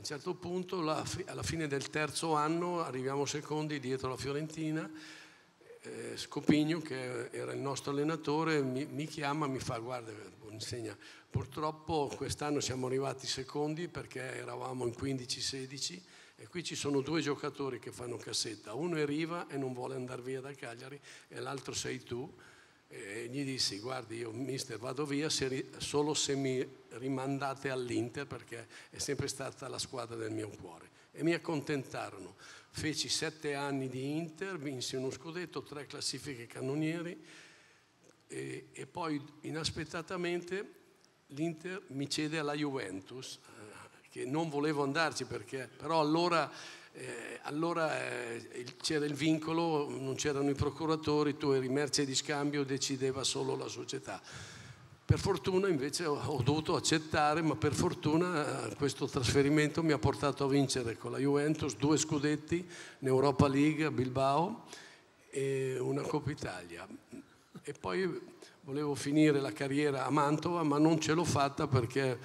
a un certo punto, alla fine del terzo anno, arriviamo secondi dietro la Fiorentina. Eh, Scopigno, che era il nostro allenatore, mi, chiama e mi fa: Guarda, insegna, purtroppo quest'anno siamo arrivati secondi perché eravamo in 15-16 e qui ci sono due giocatori che fanno cassetta. Uno è Riva e non vuole andare via da Cagliari, e l'altro sei tu e gli dissi guardi io mister vado via se, solo se mi rimandate all'Inter perché è sempre stata la squadra del mio cuore e mi accontentarono feci sette anni di Inter vinsi uno scudetto, tre classifiche cannonieri e, e poi inaspettatamente l'Inter mi cede alla Juventus eh, che non volevo andarci perché però allora eh, allora eh, c'era il vincolo, non c'erano i procuratori, tu eri merce di scambio, decideva solo la società. Per fortuna invece ho, ho dovuto accettare, ma per fortuna eh, questo trasferimento mi ha portato a vincere con la Juventus due scudetti in Europa League a Bilbao e una Coppa Italia. E poi volevo finire la carriera a Mantova, ma non ce l'ho fatta perché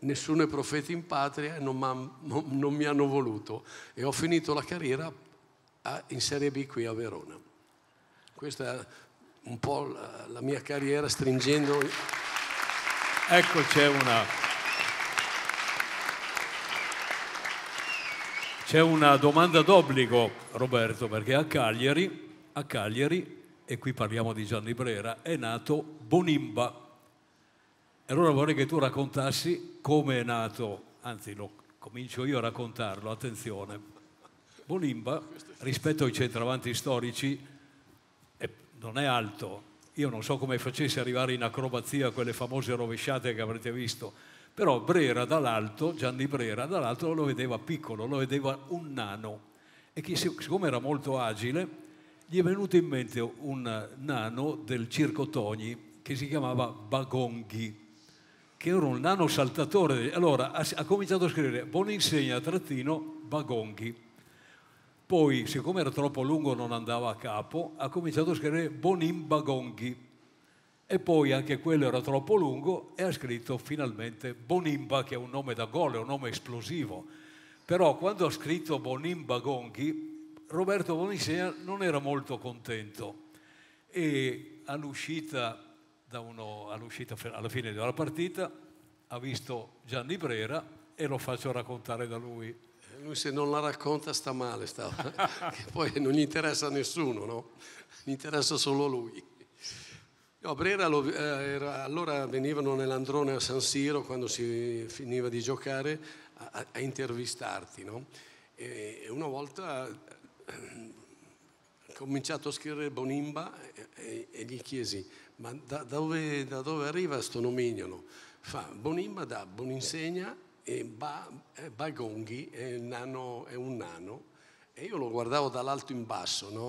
nessuno è profeta in patria e non, non, mi hanno voluto e ho finito la carriera a, in Serie B qui a Verona. Questa è un po' la, la mia carriera stringendo... Ecco c'è una... C'è una domanda d'obbligo, Roberto, perché a Cagliari, a Cagliari, e qui parliamo di Gianni Brera, è nato Bonimba, allora vorrei che tu raccontassi come è nato, anzi lo comincio io a raccontarlo, attenzione. Bonimba, rispetto ai centravanti storici, è, non è alto. Io non so come facesse arrivare in acrobazia quelle famose rovesciate che avrete visto, però Brera dall'alto, Gianni Brera dall'alto lo vedeva piccolo, lo vedeva un nano. E che, siccome era molto agile, gli è venuto in mente un nano del circo Togni che si chiamava Bagonghi che era un nano saltatore. Allora ha, ha cominciato a scrivere Boninsegna trattino Bagonghi. Poi, siccome era troppo lungo non andava a capo, ha cominciato a scrivere Bonin Bagonghi. E poi anche quello era troppo lungo e ha scritto finalmente Bonimba, che è un nome da gol, è un nome esplosivo. Però quando ha scritto Bonimba Gonghi, Roberto Bonissea non era molto contento e all'uscita uno, all'uscita, alla fine della partita, ha visto Gianni Brera e lo faccio raccontare da lui. Eh, lui se non la racconta sta male, sta... poi non gli interessa a nessuno, no? Gli interessa solo lui. No, Brera lo, eh, era, allora venivano nell'androne a San Siro quando si finiva di giocare a, a intervistarti, no? E, e una volta eh, cominciato a scrivere Bonimba e, e, e gli chiesi ma da dove, da dove arriva questo nomignolo? Fa Bonimba da Boninsegna e ba, eh, Bagonghi è, nano, è, un nano e io lo guardavo dall'alto in basso, no?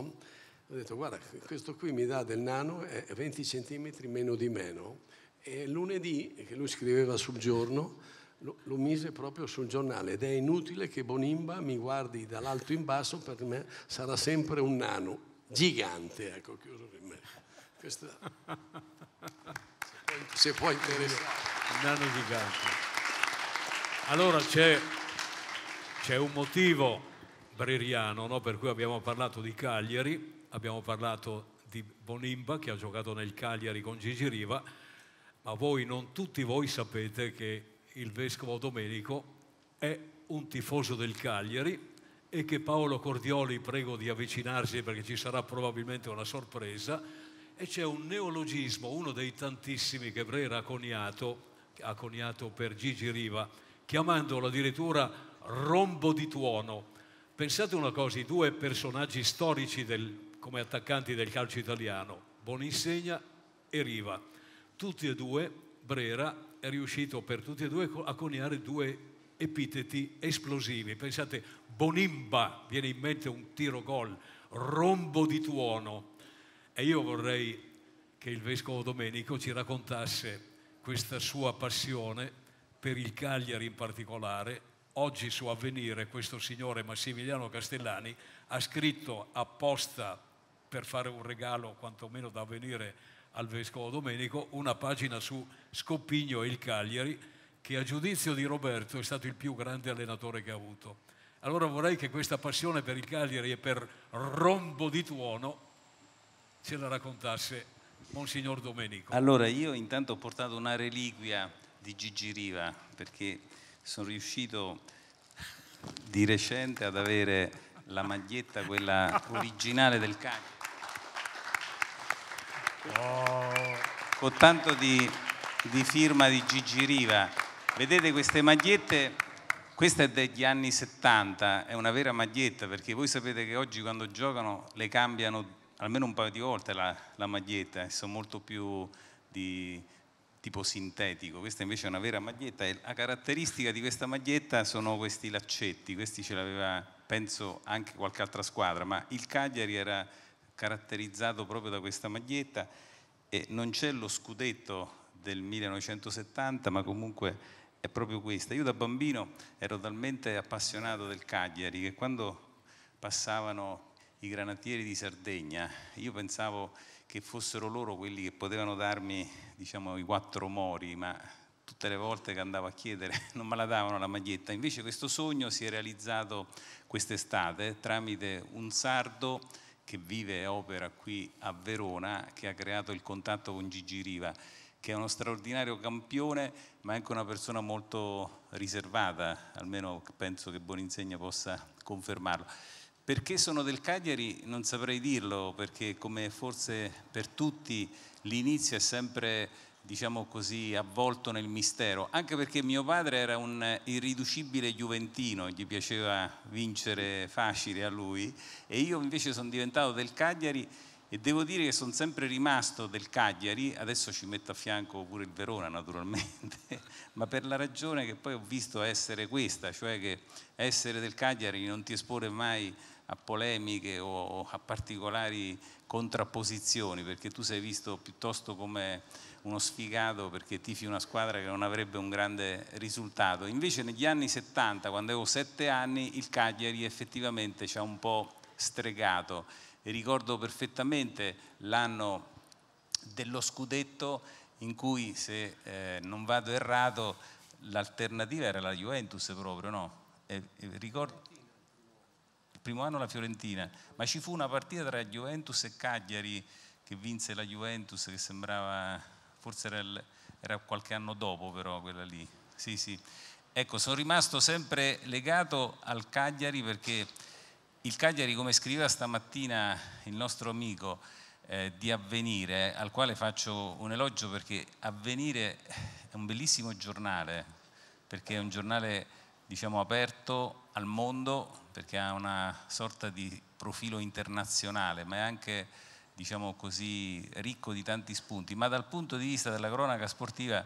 Ho detto guarda questo qui mi dà del nano è 20 centimetri meno di meno e lunedì che lui scriveva sul giorno lo, lo, mise proprio sul giornale ed è inutile che Bonimba mi guardi dall'alto in basso, per me sarà sempre un nano gigante, ecco, chiuso qui. Questo... se può interessare. Allora c'è, c'è un motivo breriano no? per cui abbiamo parlato di Cagliari, abbiamo parlato di Bonimba che ha giocato nel Cagliari con Gigi Riva, ma voi non tutti voi sapete che il vescovo Domenico è un tifoso del Cagliari e che Paolo Cordioli prego di avvicinarsi perché ci sarà probabilmente una sorpresa e c'è un neologismo, uno dei tantissimi che Brera ha coniato, ha coniato per Gigi Riva, chiamandolo addirittura rombo di tuono. Pensate una cosa, i due personaggi storici del, come attaccanti del calcio italiano, Boninsegna e Riva. Tutti e due, Brera è riuscito per tutti e due a coniare due epiteti esplosivi. Pensate, Bonimba, viene in mente un tiro gol, rombo di tuono. E io vorrei che il Vescovo Domenico ci raccontasse questa sua passione per il Cagliari in particolare. Oggi su Avvenire questo signore Massimiliano Castellani ha scritto apposta per fare un regalo quantomeno da avvenire al Vescovo Domenico una pagina su Scoppigno e il Cagliari che a giudizio di Roberto è stato il più grande allenatore che ha avuto. Allora vorrei che questa passione per il Cagliari e per Rombo di Tuono ce la raccontasse Monsignor Domenico. Allora, io intanto ho portato una reliquia di Gigi Riva perché sono riuscito di recente ad avere la maglietta, quella originale del cane. Oh. Con tanto di, di firma di Gigi Riva. Vedete queste magliette questa è degli anni 70, è una vera maglietta perché voi sapete che oggi quando giocano le cambiano almeno un paio di volte la, la maglietta, eh, sono molto più di tipo sintetico, questa invece è una vera maglietta e la caratteristica di questa maglietta sono questi laccetti, questi ce l'aveva penso anche qualche altra squadra, ma il Cagliari era caratterizzato proprio da questa maglietta e non c'è lo scudetto del 1970, ma comunque è proprio questa. Io da bambino ero talmente appassionato del Cagliari che quando passavano i granatieri di Sardegna, io pensavo che fossero loro quelli che potevano darmi diciamo, i quattro mori, ma tutte le volte che andavo a chiedere non me la davano la maglietta. Invece questo sogno si è realizzato quest'estate tramite un sardo che vive e opera qui a Verona, che ha creato il contatto con Gigi Riva, che è uno straordinario campione, ma anche una persona molto riservata, almeno penso che Boninsegna possa confermarlo. Perché sono del Cagliari non saprei dirlo, perché come forse per tutti l'inizio è sempre diciamo così, avvolto nel mistero, anche perché mio padre era un irriducibile giuventino, gli piaceva vincere facile a lui e io invece sono diventato del Cagliari e devo dire che sono sempre rimasto del Cagliari, adesso ci metto a fianco pure il Verona naturalmente, ma per la ragione che poi ho visto essere questa, cioè che essere del Cagliari non ti espone mai a polemiche o a particolari contrapposizioni, perché tu sei visto piuttosto come uno sfigato perché tifi una squadra che non avrebbe un grande risultato. Invece negli anni 70, quando avevo 7 anni, il Cagliari effettivamente ci ha un po' stregato ricordo perfettamente l'anno dello scudetto in cui, se eh, non vado errato, l'alternativa era la Juventus proprio, no? E, e ricordo, il primo anno la Fiorentina, ma ci fu una partita tra Juventus e Cagliari che vinse la Juventus che sembrava, forse era, il, era qualche anno dopo però quella lì, sì sì. Ecco, sono rimasto sempre legato al Cagliari perché il Cagliari, come scriveva stamattina il nostro amico eh, di Avvenire, al quale faccio un elogio perché Avvenire è un bellissimo giornale, perché è un giornale diciamo, aperto al mondo, perché ha una sorta di profilo internazionale, ma è anche diciamo così, ricco di tanti spunti, ma dal punto di vista della cronaca sportiva,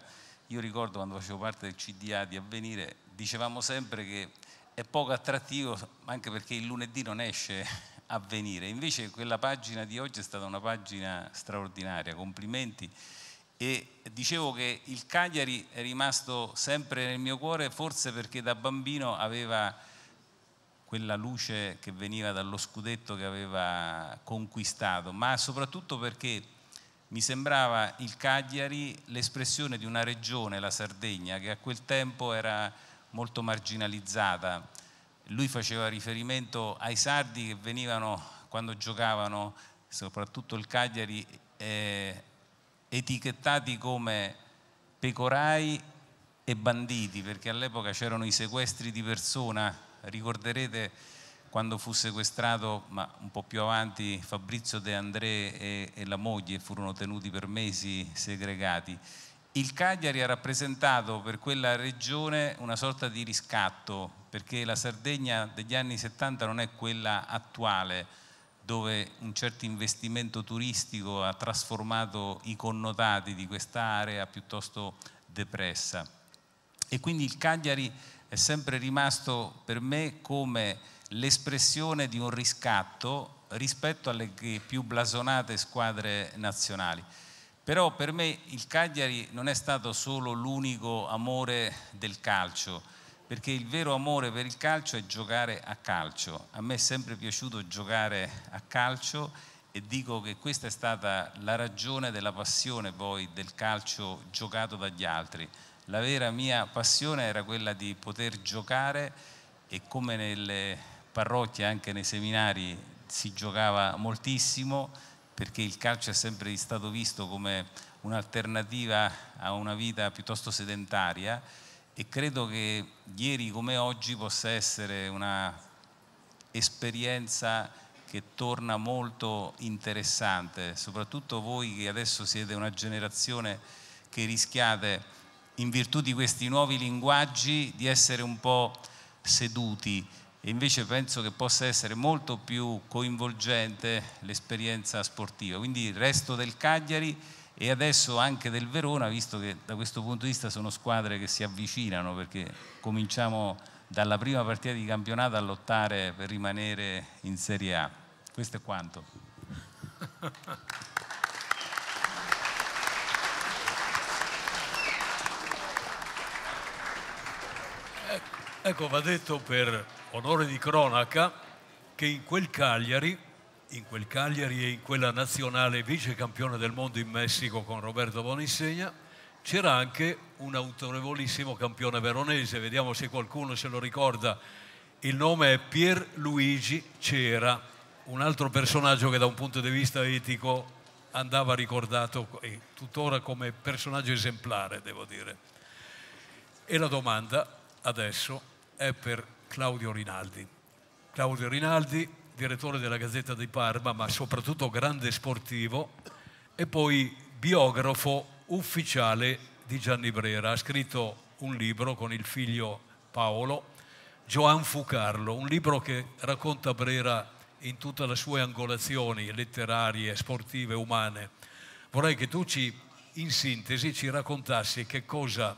io ricordo quando facevo parte del CDA di Avvenire, dicevamo sempre che è poco attrattivo anche perché il lunedì non esce a venire. Invece quella pagina di oggi è stata una pagina straordinaria, complimenti. E dicevo che il Cagliari è rimasto sempre nel mio cuore, forse perché da bambino aveva quella luce che veniva dallo scudetto che aveva conquistato, ma soprattutto perché mi sembrava il Cagliari l'espressione di una regione, la Sardegna, che a quel tempo era molto marginalizzata. Lui faceva riferimento ai sardi che venivano quando giocavano, soprattutto il Cagliari, eh, etichettati come pecorai e banditi, perché all'epoca c'erano i sequestri di persona, ricorderete quando fu sequestrato, ma un po' più avanti, Fabrizio De André e, e la moglie furono tenuti per mesi segregati il Cagliari ha rappresentato per quella regione una sorta di riscatto, perché la Sardegna degli anni 70 non è quella attuale dove un certo investimento turistico ha trasformato i connotati di quest'area piuttosto depressa. E quindi il Cagliari è sempre rimasto per me come l'espressione di un riscatto rispetto alle più blasonate squadre nazionali. Però per me il Cagliari non è stato solo l'unico amore del calcio, perché il vero amore per il calcio è giocare a calcio. A me è sempre piaciuto giocare a calcio e dico che questa è stata la ragione della passione poi del calcio giocato dagli altri. La vera mia passione era quella di poter giocare e come nelle parrocchie, anche nei seminari, si giocava moltissimo perché il calcio è sempre stato visto come un'alternativa a una vita piuttosto sedentaria e credo che ieri come oggi possa essere un'esperienza che torna molto interessante, soprattutto voi che adesso siete una generazione che rischiate in virtù di questi nuovi linguaggi di essere un po' seduti invece penso che possa essere molto più coinvolgente l'esperienza sportiva. Quindi il resto del Cagliari e adesso anche del Verona, visto che da questo punto di vista sono squadre che si avvicinano perché cominciamo dalla prima partita di campionato a lottare per rimanere in Serie A. Questo è quanto. Ecco, va detto per onore di cronaca che in quel Cagliari, in quel Cagliari e in quella nazionale vice campione del mondo in Messico con Roberto Boninsegna, c'era anche un autorevolissimo campione veronese, vediamo se qualcuno se lo ricorda, il nome è Pierluigi Cera, un altro personaggio che da un punto di vista etico andava ricordato tuttora come personaggio esemplare, devo dire. E la domanda adesso è per Claudio Rinaldi. Claudio Rinaldi, direttore della Gazzetta di Parma, ma soprattutto grande sportivo e poi biografo ufficiale di Gianni Brera. Ha scritto un libro con il figlio Paolo, Gioan Fucarlo, un libro che racconta Brera in tutte le sue angolazioni letterarie, sportive, umane. Vorrei che tu ci, in sintesi ci raccontassi che cosa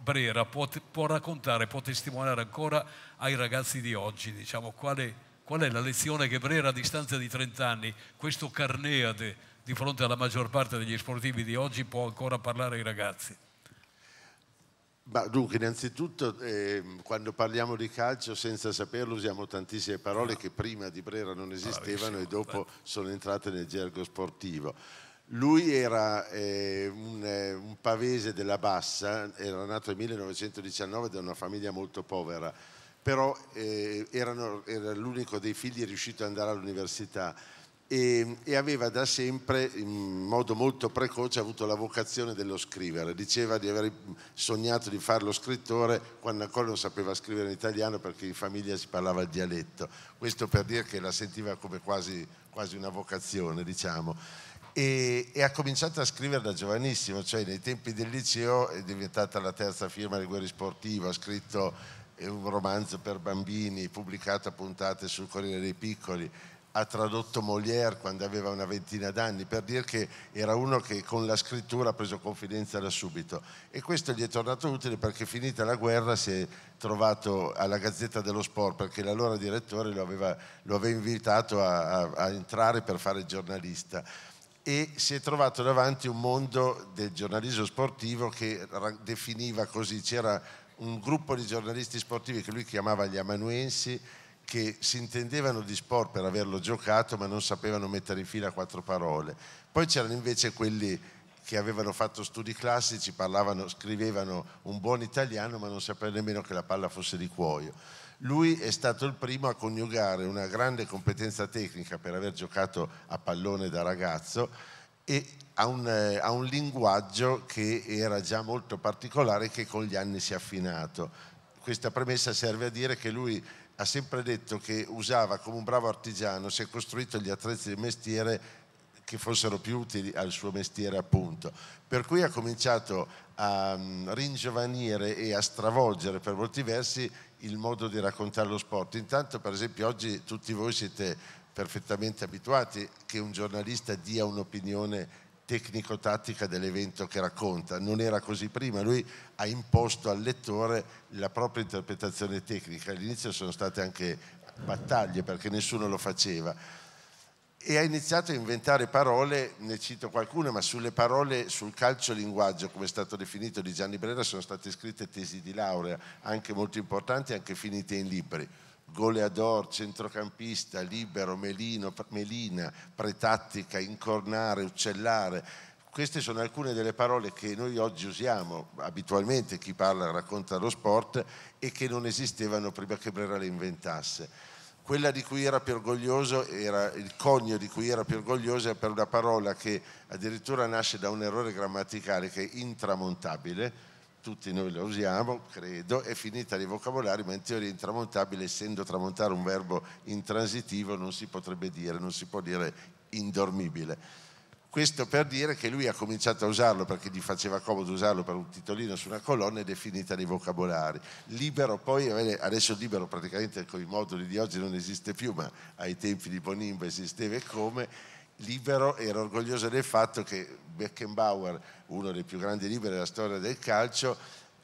Brera può, può, raccontare, può testimoniare ancora ai ragazzi di oggi, diciamo, qual è, qual è la lezione che Brera a distanza di 30 anni, questo Carneade di fronte alla maggior parte degli sportivi di oggi può ancora parlare ai ragazzi? Ma dunque, innanzitutto, eh, quando parliamo di calcio, senza saperlo, usiamo tantissime parole no. che prima di Brera non esistevano Bravissimo, e dopo beh. sono entrate nel gergo sportivo. Lui era eh, un, eh, un, pavese della Bassa, era nato nel 1919 da una famiglia molto povera, però eh, erano, era l'unico dei figli riuscito ad andare all'università e, e, aveva da sempre, in modo molto precoce, avuto la vocazione dello scrivere. Diceva di aver sognato di farlo scrittore quando ancora non sapeva scrivere in italiano perché in famiglia si parlava il dialetto. Questo per dire che la sentiva come quasi, quasi una vocazione, diciamo e, e, ha cominciato a scrivere da giovanissimo, cioè nei tempi del liceo è diventata la terza firma di Guerri Sportivo, ha scritto eh, un romanzo per bambini, pubblicato a puntate sul Corriere dei Piccoli, ha tradotto Molière quando aveva una ventina d'anni, per dire che era uno che con la scrittura ha preso confidenza da subito. E questo gli è tornato utile perché finita la guerra si è trovato alla Gazzetta dello Sport, perché l'allora direttore lo aveva, lo aveva invitato a, a, a entrare per fare giornalista e si è trovato davanti un mondo del giornalismo sportivo che definiva così, c'era un gruppo di giornalisti sportivi che lui chiamava gli amanuensi che si intendevano di sport per averlo giocato ma non sapevano mettere in fila quattro parole. Poi c'erano invece quelli che avevano fatto studi classici, parlavano, scrivevano un buon italiano ma non sapevano nemmeno che la palla fosse di cuoio. Lui è stato il primo a coniugare una grande competenza tecnica per aver giocato a pallone da ragazzo e a un, eh, a un linguaggio che era già molto particolare che con gli anni si è affinato. Questa premessa serve a dire che lui ha sempre detto che usava come un bravo artigiano, si è costruito gli attrezzi di mestiere che fossero più utili al suo mestiere appunto. Per cui ha cominciato a mm, ringiovanire e a stravolgere per molti versi il modo di raccontare lo sport. Intanto, per esempio, oggi tutti voi siete perfettamente abituati che un giornalista dia un'opinione tecnico-tattica dell'evento che racconta. Non era così prima, lui ha imposto al lettore la propria interpretazione tecnica. All'inizio sono state anche battaglie perché nessuno lo faceva e ha iniziato a inventare parole, ne cito qualcuna, ma sulle parole sul calcio linguaggio, come è stato definito di Gianni Brera, sono state scritte tesi di laurea, anche molto importanti, anche finite in libri. Goleador, centrocampista, libero, melino, melina, pretattica, incornare, uccellare. Queste sono alcune delle parole che noi oggi usiamo abitualmente, chi parla racconta lo sport, e che non esistevano prima che Brera le inventasse quella di cui era più orgoglioso era il cognio di cui era più orgoglioso è per una parola che addirittura nasce da un errore grammaticale che è intramontabile, tutti noi la usiamo, credo, è finita nei vocabolari, ma in teoria intramontabile, essendo tramontare un verbo intransitivo, non si potrebbe dire, non si può dire indormibile. Questo per dire che lui ha cominciato a usarlo perché gli faceva comodo usarlo per un titolino su una colonna ed è finita nei vocabolari. Libero poi, adesso libero praticamente con i moduli di oggi non esiste più, ma ai tempi di Bonimba esisteva e come. Libero era orgoglioso del fatto che Beckenbauer, uno dei più grandi liberi della storia del calcio,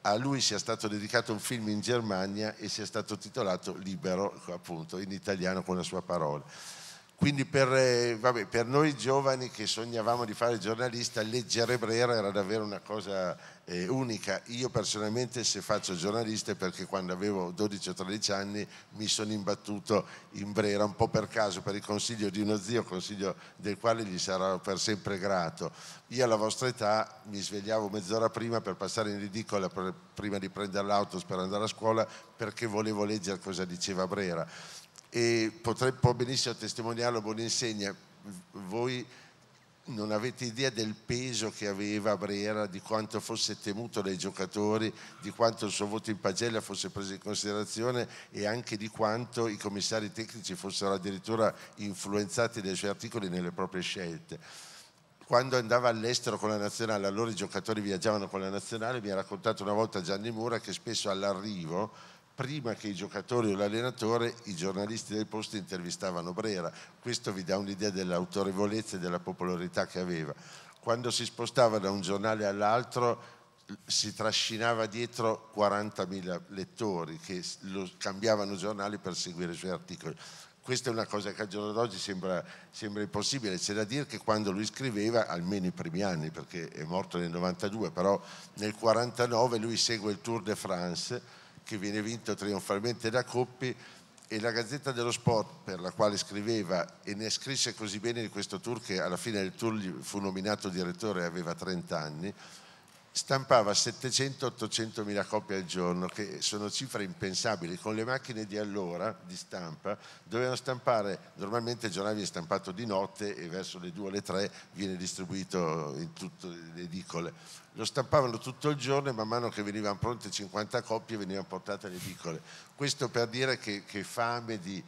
a lui sia stato dedicato un film in Germania e sia stato titolato Libero, appunto, in italiano con la sua parola. Quindi per, eh, vabbè, per, noi giovani che sognavamo di fare giornalista, leggere Brera era davvero una cosa eh, unica. Io personalmente se faccio giornalista è perché quando avevo 12 o 13 anni mi sono imbattuto in Brera, un po' per caso, per il consiglio di uno zio, consiglio del quale gli sarò per sempre grato. Io alla vostra età mi svegliavo mezz'ora prima per passare in ridicola, per, prima di prendere l'auto per andare a scuola, perché volevo leggere cosa diceva Brera e potrei, può benissimo testimoniarlo Boninsegna, voi non avete idea del peso che aveva Brera, di quanto fosse temuto dai giocatori, di quanto il suo voto in pagella fosse preso in considerazione e anche di quanto i commissari tecnici fossero addirittura influenzati dai suoi articoli nelle proprie scelte. Quando andava all'estero con la nazionale, allora i giocatori viaggiavano con la nazionale, mi ha raccontato una volta Gianni Mura che spesso all'arrivo prima che i giocatori o l'allenatore, i giornalisti del posto intervistavano Brera. Questo vi dà un'idea dell'autorevolezza e della popolarità che aveva. Quando si spostava da un giornale all'altro si trascinava dietro 40.000 lettori che cambiavano giornali per seguire i suoi articoli. Questa è una cosa che al giorno d'oggi sembra, sembra impossibile. C'è da dire che quando lui scriveva, almeno i primi anni, perché è morto nel 92, però nel 49 lui segue il Tour de France che viene vinto trionfalmente da Coppi e la Gazzetta dello Sport per la quale scriveva e ne scrisse così bene di questo tour che alla fine del tour fu nominato direttore e aveva 30 anni stampava 700-800 mila copie al giorno, che sono cifre impensabili. Con le macchine di allora di stampa dovevano stampare, normalmente il giornale viene stampato di notte e verso le 2 o le 3 viene distribuito in tutte le edicole lo stampavano tutto il giorno e man mano che venivano pronte 50 coppie venivano portate alle piccole. Questo per dire che, che fame di,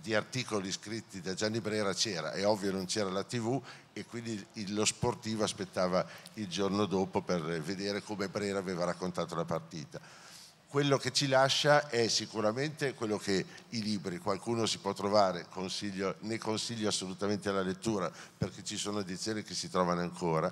di, articoli scritti da Gianni Brera c'era, è ovvio non c'era la tv e quindi il, lo sportivo aspettava il giorno dopo per vedere come Brera aveva raccontato la partita. Quello che ci lascia è sicuramente quello che i libri, qualcuno si può trovare, consiglio, ne consiglio assolutamente la lettura perché ci sono edizioni che si trovano ancora,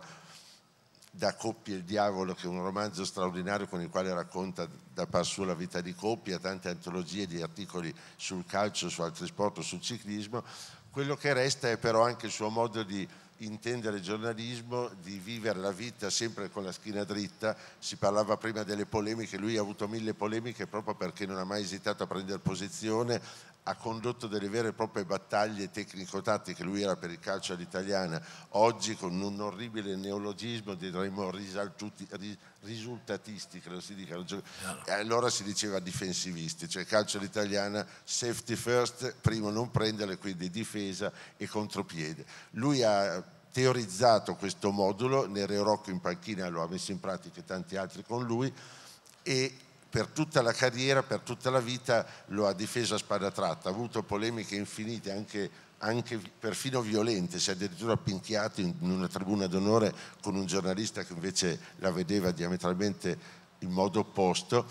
da Coppie il diavolo, che è un romanzo straordinario con il quale racconta da par sua la vita di coppia, tante antologie di articoli sul calcio, su altri sport, sul ciclismo. Quello che resta è però anche il suo modo di intendere il giornalismo, di vivere la vita sempre con la schiena dritta. Si parlava prima delle polemiche, lui ha avuto mille polemiche proprio perché non ha mai esitato a prendere posizione, ha condotto delle vere e proprie battaglie tecnico-tattiche, lui era per il calcio all'italiana, oggi con un orribile neologismo diremmo risultatisti, credo si dica, e allora si diceva difensivisti, cioè calcio all'italiana, safety first, primo non prenderle, quindi difesa e contropiede. Lui ha teorizzato questo modulo, Nereo Rocco in panchina lo ha messo in pratica e tanti altri con lui, e per tutta la carriera, per tutta la vita lo ha difeso a spada tratta, ha avuto polemiche infinite anche, anche perfino violente, si è addirittura pinchiato in una tribuna d'onore con un giornalista che invece la vedeva diametralmente in modo opposto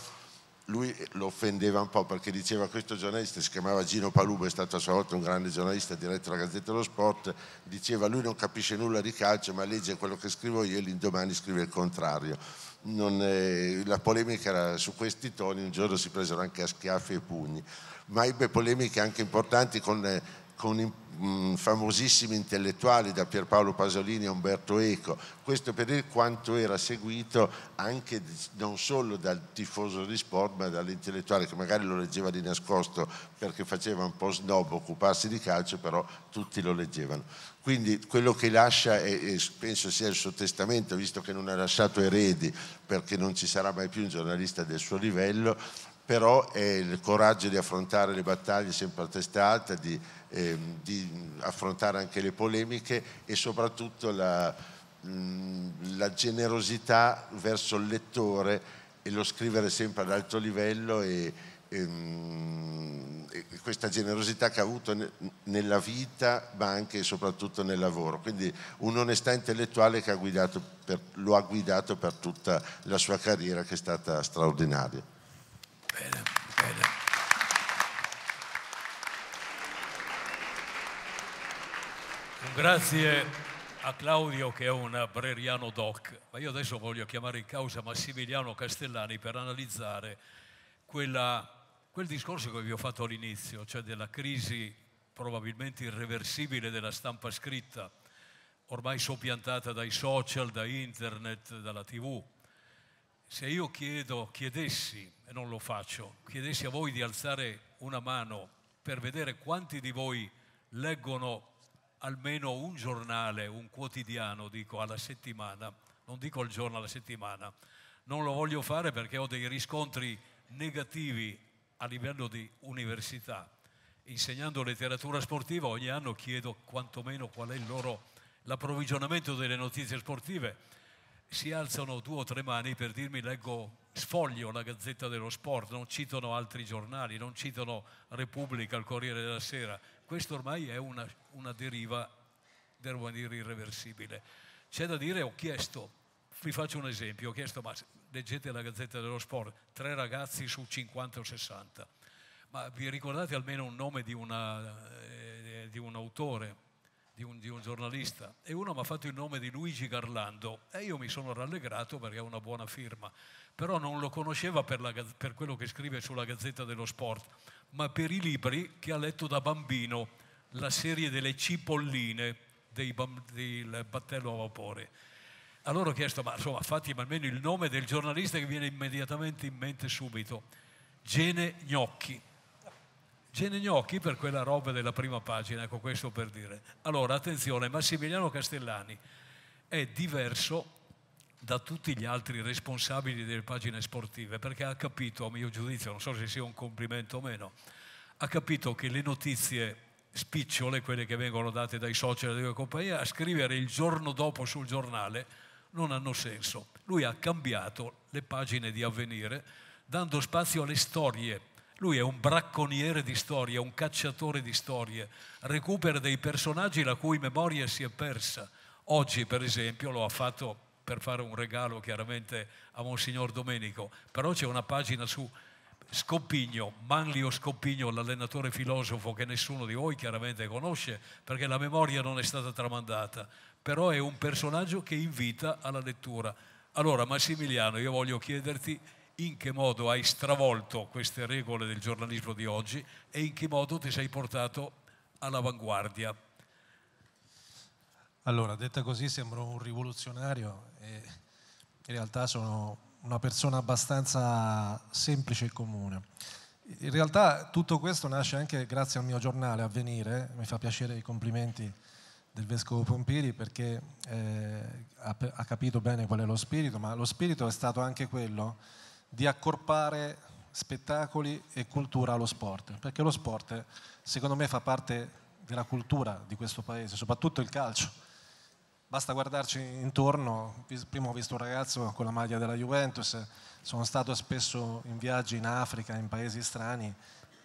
lui lo offendeva un po' perché diceva questo giornalista, si chiamava Gino Palubo, è stato a sua volta un grande giornalista, diretto alla Gazzetta dello Sport, diceva lui non capisce nulla di calcio ma legge quello che scrivo io e l'indomani scrive il contrario. È, eh, la polemica era su questi toni, un giorno si presero anche a schiaffi e pugni, ma ebbe polemiche anche importanti con eh, con mh, mm, famosissimi intellettuali da Pierpaolo Pasolini a Umberto Eco, questo per dire quanto era seguito anche non solo dal tifoso di sport ma dall'intellettuale che magari lo leggeva di nascosto perché faceva un po' snob occuparsi di calcio, però tutti lo leggevano. Quindi quello che lascia, e penso sia il suo testamento, visto che non ha lasciato eredi, perché non ci sarà mai più un giornalista del suo livello, però è il coraggio di affrontare le battaglie sempre a testa alta, di ehm, di affrontare anche le polemiche e soprattutto la, mh, mm, la generosità verso il lettore e lo scrivere sempre ad alto livello e, ehm, e questa generosità che ha avuto nella vita ma anche e soprattutto nel lavoro quindi un'onestà intellettuale che ha per, lo ha guidato per tutta la sua carriera che è stata straordinaria bene, bene. Grazie a Claudio che è un breriano doc, ma io adesso voglio chiamare in causa Massimiliano Castellani per analizzare quella, quel discorso che vi ho fatto all'inizio, cioè della crisi probabilmente irreversibile della stampa scritta, ormai soppiantata dai social, da internet, dalla tv. Se io chiedo, chiedessi, e non lo faccio, chiedessi a voi di alzare una mano per vedere quanti di voi leggono almeno un giornale, un quotidiano, dico, alla settimana, non dico il giorno alla settimana, non lo voglio fare perché ho dei riscontri negativi a livello di università. Insegnando letteratura sportiva ogni anno chiedo quantomeno qual è il loro l'approvvigionamento delle notizie sportive. Si alzano due o tre mani per dirmi leggo sfoglio la Gazzetta dello Sport, non citano altri giornali, non citano Repubblica, il Corriere della Sera, questo ormai è una, una deriva, devo dire, irreversibile. C'è da dire, ho chiesto, vi faccio un esempio, ho chiesto, ma leggete la Gazzetta dello Sport, tre ragazzi su 50 o 60, ma vi ricordate almeno un nome di, una, eh, di un autore? Di un, di un, giornalista e uno mi ha fatto il nome di Luigi Garlando e io mi sono rallegrato perché è una buona firma però non lo conosceva per, la, per quello che scrive sulla Gazzetta dello Sport, ma per i libri che ha letto da bambino, la serie delle cipolline dei, del battello a vapore. Allora ho chiesto, ma insomma, fatti almeno il nome del giornalista che viene immediatamente in mente subito, Gene Gnocchi. Gene Gnocchi per quella roba della prima pagina, ecco questo per dire. Allora, attenzione, Massimiliano Castellani è diverso da tutti gli altri responsabili delle pagine sportive, perché ha capito, a mio giudizio, non so se sia un complimento o meno, ha capito che le notizie spicciole, quelle che vengono date dai social e della compagnie, a scrivere il giorno dopo sul giornale non hanno senso. Lui ha cambiato le pagine di avvenire, dando spazio alle storie. Lui è un bracconiere di storie, un cacciatore di storie, recupera dei personaggi la cui memoria si è persa. Oggi, per esempio, lo ha fatto per fare un regalo chiaramente a Monsignor Domenico, però c'è una pagina su Scoppigno, Manlio Scoppigno, l'allenatore filosofo che nessuno di voi chiaramente conosce perché la memoria non è stata tramandata, però è un personaggio che invita alla lettura. Allora Massimiliano, io voglio chiederti in che modo hai stravolto queste regole del giornalismo di oggi e in che modo ti sei portato all'avanguardia. Allora, detta così sembro un rivoluzionario, e in realtà sono una persona abbastanza semplice e comune. In realtà tutto questo nasce anche grazie al mio giornale Avvenire, mi fa piacere i complimenti del vescovo Pompiri perché eh, ha, ha, capito bene qual è lo spirito, ma lo spirito è stato anche quello di accorpare spettacoli e cultura allo sport, perché lo sport secondo me fa parte della cultura di questo paese, soprattutto il calcio. Basta guardarci intorno, prima ho visto un ragazzo con la maglia della Juventus, sono stato spesso in viaggi in Africa, in paesi strani,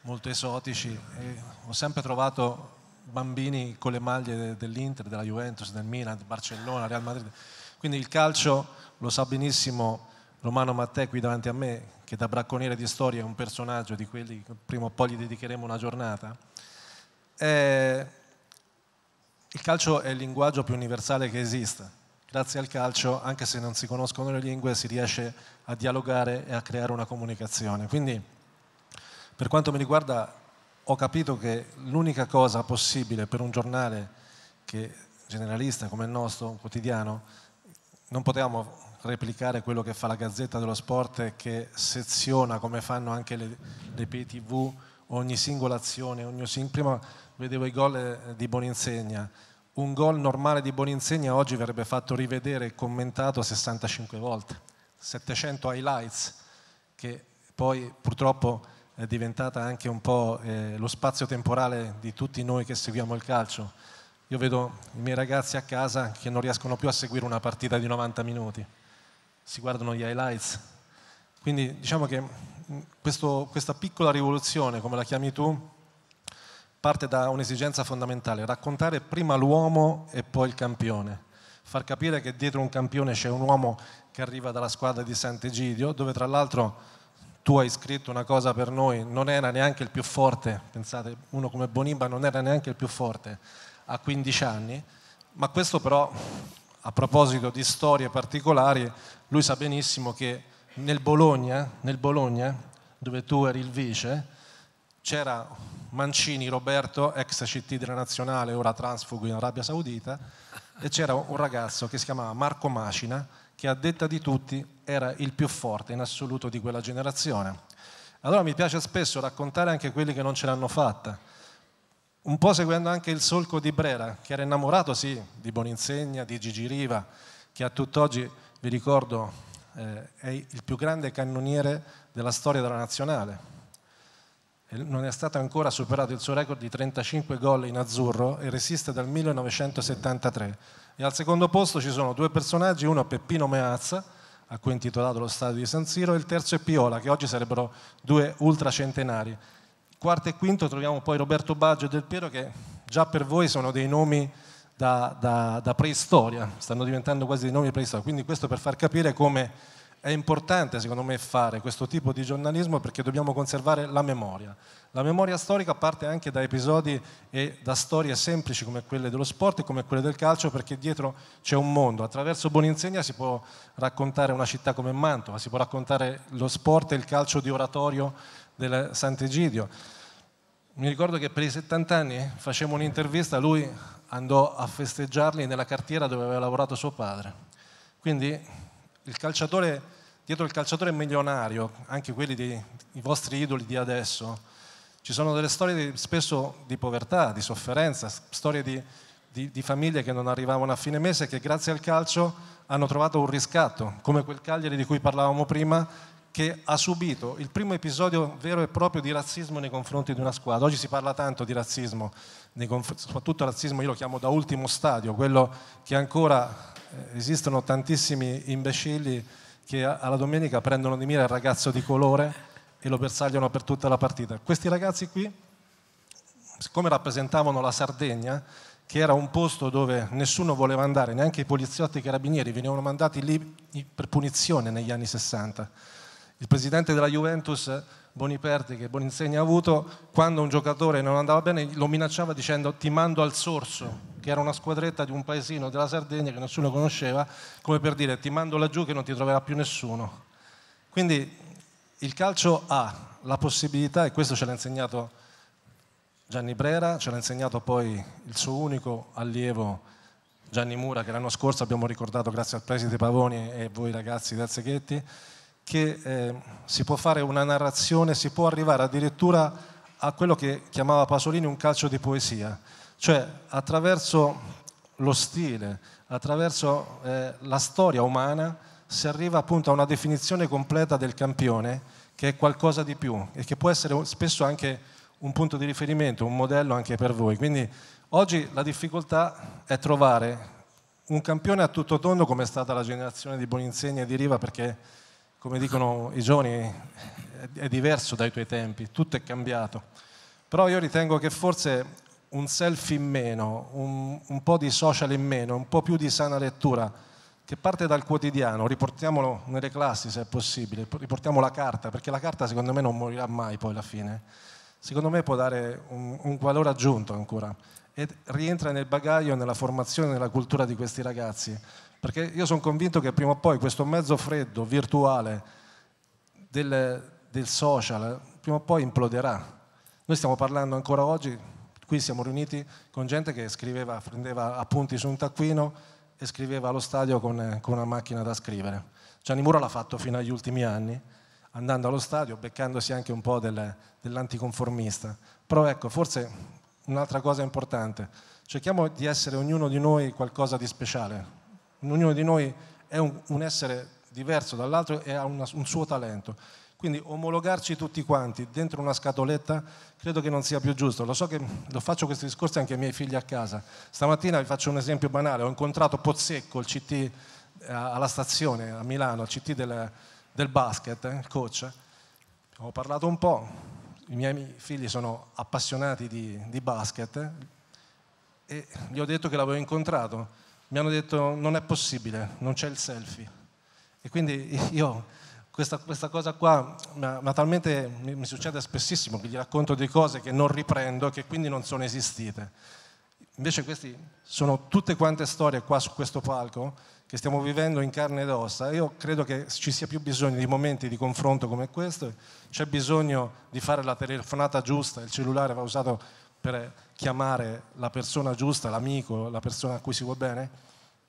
molto esotici e ho sempre trovato bambini con le maglie dell'Inter, della Juventus, del Milan, del Barcellona, Real Madrid. Quindi il calcio, lo sa benissimo Romano Mattè qui davanti a me, che da bracconiere di storia è un personaggio di quelli che prima o poi gli dedicheremo una giornata, è eh, il calcio è il linguaggio più universale che esista. Grazie al calcio, anche se non si conoscono le lingue, si riesce a dialogare e a creare una comunicazione. Quindi, per quanto mi riguarda, ho capito che l'unica cosa possibile per un giornale che, generalista come il nostro, un quotidiano, non potevamo replicare quello che fa la Gazzetta dello Sport che seziona come fanno anche le, le PTV ogni singola azione, ogni, prima vedevo i gol eh, di Boninsegna. Un gol normale di Boninsegna oggi verrebbe fatto rivedere e commentato 65 volte, 700 highlights, che poi purtroppo è diventata anche un po' eh, lo spazio temporale di tutti noi che seguiamo il calcio. Io vedo i miei ragazzi a casa che non riescono più a seguire una partita di 90 minuti, si guardano gli highlights. Quindi diciamo che mm, questo, questa piccola rivoluzione, come la chiami tu, parte da un'esigenza fondamentale, raccontare prima l'uomo e poi il campione, far capire che dietro un campione c'è un uomo che arriva dalla squadra di Sant'Egidio, dove tra l'altro tu hai scritto una cosa per noi, non era neanche il più forte, pensate, uno come Bonimba non era neanche il più forte a 15 anni, ma questo però, a proposito di storie particolari, lui sa benissimo che nel Bologna, nel Bologna dove tu eri il vice, c'era Mancini Roberto, ex CT della Nazionale, ora transfugo in Arabia Saudita, e c'era un ragazzo che si chiamava Marco Macina, che a detta di tutti era il più forte in assoluto di quella generazione. Allora mi piace spesso raccontare anche quelli che non ce l'hanno fatta, un po' seguendo anche il solco di Brera, che era innamorato sì di Boninsegna, di Gigi Riva, che a tutt'oggi, vi ricordo, eh, è il più grande cannoniere della storia della nazionale, non è stato ancora superato il suo record di 35 gol in azzurro e resiste dal 1973. E al secondo posto ci sono due personaggi, uno Peppino Meazza, a cui è intitolato lo stadio di San Siro, e il terzo è Piola, che oggi sarebbero due ultracentenari. Quarto e quinto troviamo poi Roberto Baggio e Del Piero, che già per voi sono dei nomi da, da, da preistoria, stanno diventando quasi dei nomi preistoria. Quindi questo per far capire come è importante secondo me fare questo tipo di giornalismo perché dobbiamo conservare la memoria. La memoria storica parte anche da episodi e da storie semplici come quelle dello sport e come quelle del calcio perché dietro c'è un mondo. Attraverso Boninsegna si può raccontare una città come Mantova, si può raccontare lo sport e il calcio di oratorio del Sant'Egidio. Mi ricordo che per i 70 anni facemmo un'intervista, lui andò a festeggiarli nella cartiera dove aveva lavorato suo padre. Quindi il calciatore, dietro il calciatore milionario, anche quelli dei vostri idoli di adesso, ci sono delle storie di, spesso di povertà, di sofferenza, storie di, di, di, famiglie che non arrivavano a fine mese e che grazie al calcio hanno trovato un riscatto, come quel Cagliari di cui parlavamo prima, che ha subito il primo episodio vero e proprio di razzismo nei confronti di una squadra. Oggi si parla tanto di razzismo, soprattutto razzismo io lo chiamo da ultimo stadio, quello che ancora eh, esistono tantissimi imbecilli che alla domenica prendono di mira il ragazzo di colore e lo bersagliano per tutta la partita. Questi ragazzi qui, siccome rappresentavano la Sardegna, che era un posto dove nessuno voleva andare, neanche i poliziotti e i carabinieri venivano mandati lì per punizione negli anni 60 il presidente della Juventus, Boniperti, che Boninsegna ha avuto, quando un giocatore non andava bene lo minacciava dicendo ti mando al Sorso, che era una squadretta di un paesino della Sardegna che nessuno conosceva, come per dire ti mando laggiù che non ti troverà più nessuno. Quindi il calcio ha la possibilità, e questo ce l'ha insegnato Gianni Brera, ce l'ha insegnato poi il suo unico allievo Gianni Mura, che l'anno scorso abbiamo ricordato grazie al presidente Pavoni e voi ragazzi del Seghetti, che eh, si può fare una narrazione, si può arrivare addirittura a quello che chiamava Pasolini un calcio di poesia, cioè attraverso lo stile, attraverso eh, la storia umana si arriva appunto a una definizione completa del campione che è qualcosa di più e che può essere spesso anche un punto di riferimento, un modello anche per voi. Quindi oggi la difficoltà è trovare un campione a tutto tondo come è stata la generazione di Boninsegna e di Riva perché come dicono i giovani, è diverso dai tuoi tempi, tutto è cambiato. Però io ritengo che forse un selfie in meno, un, un po' di social in meno, un po' più di sana lettura, che parte dal quotidiano, riportiamolo nelle classi se è possibile, riportiamo la carta, perché la carta secondo me non morirà mai poi alla fine. Secondo me può dare un, un valore aggiunto ancora e rientra nel bagaglio, nella formazione, nella cultura di questi ragazzi. Perché io sono convinto che prima o poi questo mezzo freddo, virtuale, del, del social, prima o poi imploderà. Noi stiamo parlando ancora oggi, qui siamo riuniti con gente che scriveva, prendeva appunti su un taccuino e scriveva allo stadio con, con una macchina da scrivere. Gianni Muro l'ha fatto fino agli ultimi anni, andando allo stadio, beccandosi anche un po' del, dell'anticonformista. Però ecco, forse un'altra cosa importante, cerchiamo di essere ognuno di noi qualcosa di speciale, ognuno di noi è un, un essere diverso dall'altro e ha una, un suo talento. Quindi omologarci tutti quanti dentro una scatoletta credo che non sia più giusto. Lo so che lo faccio questi discorsi anche ai miei figli a casa. Stamattina vi faccio un esempio banale. Ho incontrato Pozzecco, il CT eh, alla stazione a Milano, il CT del, del basket, eh, il coach. Ho parlato un po'. I miei figli sono appassionati di, di basket eh, e gli ho detto che l'avevo incontrato mi hanno detto non è possibile, non c'è il selfie. E quindi io questa, questa cosa qua, ma, talmente mi, mi, succede spessissimo che gli racconto di cose che non riprendo e che quindi non sono esistite. Invece queste sono tutte quante storie qua su questo palco che stiamo vivendo in carne ed ossa. Io credo che ci sia più bisogno di momenti di confronto come questo, c'è bisogno di fare la telefonata giusta, il cellulare va usato per chiamare la persona giusta, l'amico, la persona a cui si vuole bene,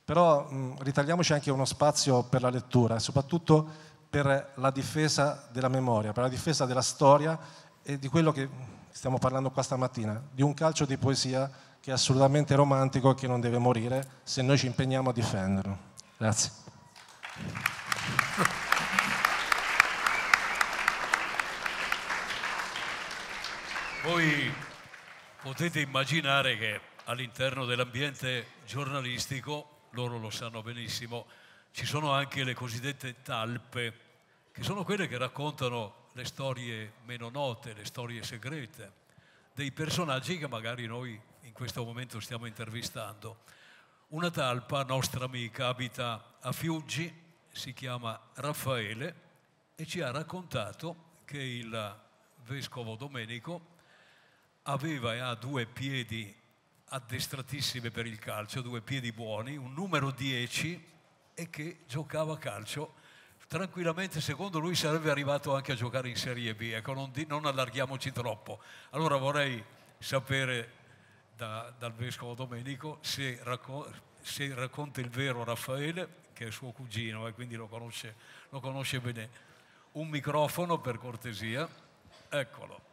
però mh, mm, ritagliamoci anche uno spazio per la lettura e soprattutto per la difesa della memoria, per la difesa della storia e di quello che stiamo parlando qua stamattina, di un calcio di poesia che è assolutamente romantico e che non deve morire se noi ci impegniamo a difenderlo. Grazie. Voi Potete immaginare che all'interno dell'ambiente giornalistico, loro lo sanno benissimo, ci sono anche le cosiddette talpe, che sono quelle che raccontano le storie meno note, le storie segrete, dei personaggi che magari noi in questo momento stiamo intervistando. Una talpa, nostra amica, abita a Fiuggi, si chiama Raffaele e ci ha raccontato che il vescovo Domenico aveva e eh, ha due piedi addestratissimi per il calcio, due piedi buoni, un numero 10 e che giocava a calcio tranquillamente secondo lui sarebbe arrivato anche a giocare in Serie B, ecco, non, di, non allarghiamoci troppo. Allora vorrei sapere da, dal Vescovo Domenico se, racco se, racconta il vero Raffaele, che è suo cugino e eh, quindi lo conosce, lo conosce bene. Un microfono per cortesia, eccolo.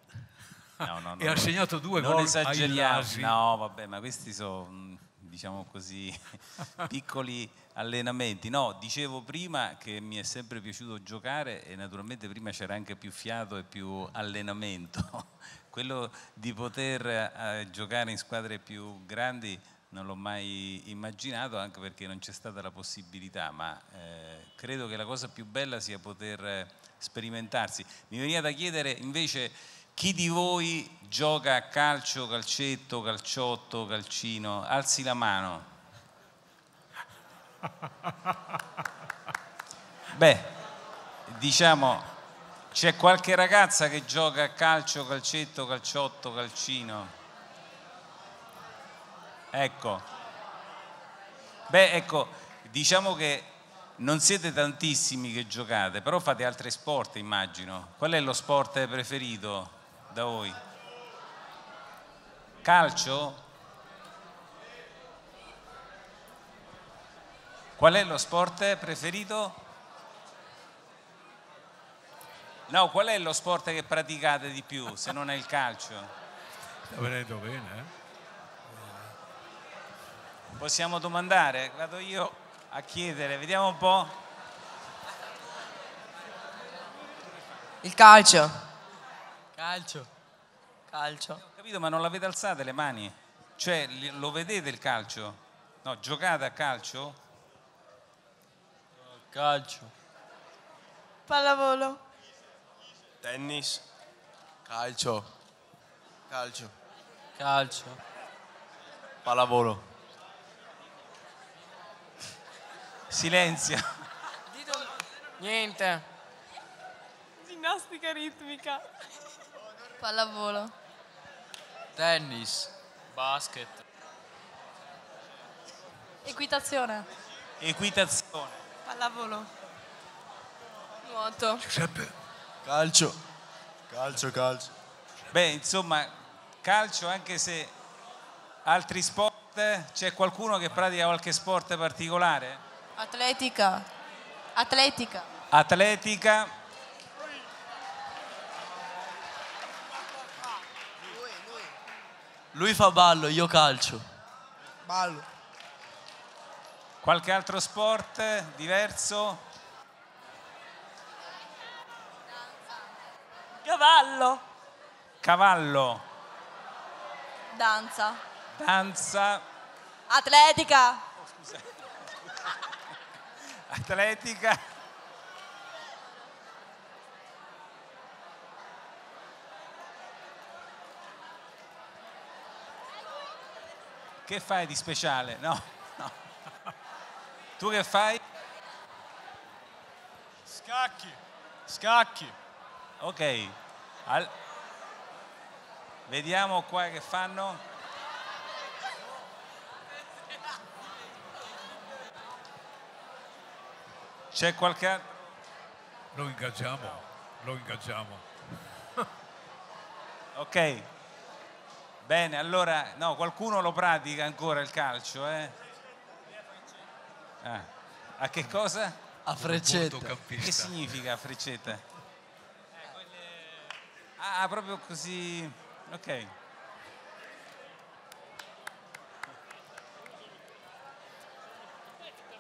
No, no, e ha segnato due non gol esageriamo. No, vabbè, ma questi sono, diciamo così, piccoli allenamenti. No, dicevo prima che mi è sempre piaciuto giocare e naturalmente prima c'era anche più fiato e più allenamento. Quello di poter eh, giocare in squadre più grandi non l'ho mai immaginato anche perché non c'è stata la possibilità, ma eh, credo che la cosa più bella sia poter eh, sperimentarsi. Mi veniva da chiedere invece chi di voi gioca a calcio, calcetto, calciotto, calcino? Alzi la mano. Beh, diciamo, c'è qualche ragazza che gioca a calcio, calcetto, calciotto, calcino. Ecco. Beh, ecco, diciamo che non siete tantissimi che giocate, però fate altri sport, immagino. Qual è lo sport preferito? da voi. Calcio? Qual è lo sport preferito? No, qual è lo sport che praticate di più se non è il calcio? Sta venendo bene, eh? Possiamo domandare? Vado io a chiedere, vediamo un po'. Il calcio. Calcio, calcio. Ho capito, ma non l'avete alzate le mani? Cioè, lo vedete il calcio? No, giocate a calcio? Calcio. Pallavolo. Tennis. Calcio. Calcio. Calcio. Pallavolo. Silenzia. Niente. Ginnastica ritmica. Pallavolo. Tennis. Basket. Equitazione. Equitazione. Pallavolo. Nuoto. Giuseppe. Calcio. Calcio, calcio. Beh, insomma, calcio anche se altri sport, c'è qualcuno che pratica qualche sport particolare? Atletica. Atletica. Atletica. Lui fa ballo, io calcio. Ballo. Qualche altro sport diverso? Cavallo. Cavallo. Danza. Danza. Atletica. Oh, Atletica. Che fai di speciale? No, no. Tu che fai? Scacchi. Scacchi. Ok. Al... Vediamo qua che fanno. C'è qualche... Lo ingaggiamo, lo ingaggiamo. ok. Bene, allora, no, qualcuno lo pratica ancora il calcio, eh? Ah. A che cosa? A freccetta. Che significa freccetta? Eh, ah, proprio così, ok.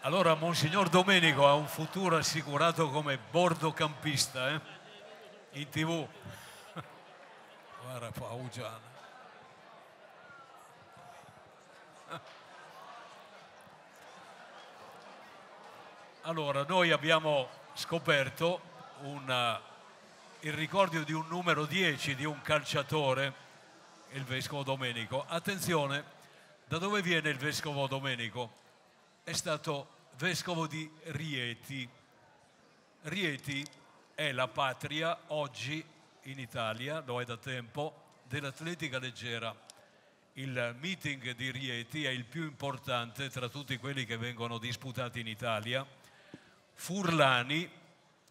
Allora, Monsignor Domenico ha un futuro assicurato come bordocampista, eh? In tv. Guarda, Paugiana. Allora, noi abbiamo scoperto un, eh, il ricordo di un numero 10 di un calciatore, il vescovo Domenico. Attenzione, da dove viene il vescovo Domenico? È stato vescovo di Rieti. Rieti è la patria oggi in Italia, lo è da tempo, dell'atletica leggera il meeting di Rieti è il più importante tra tutti quelli che vengono disputati in Italia. Furlani,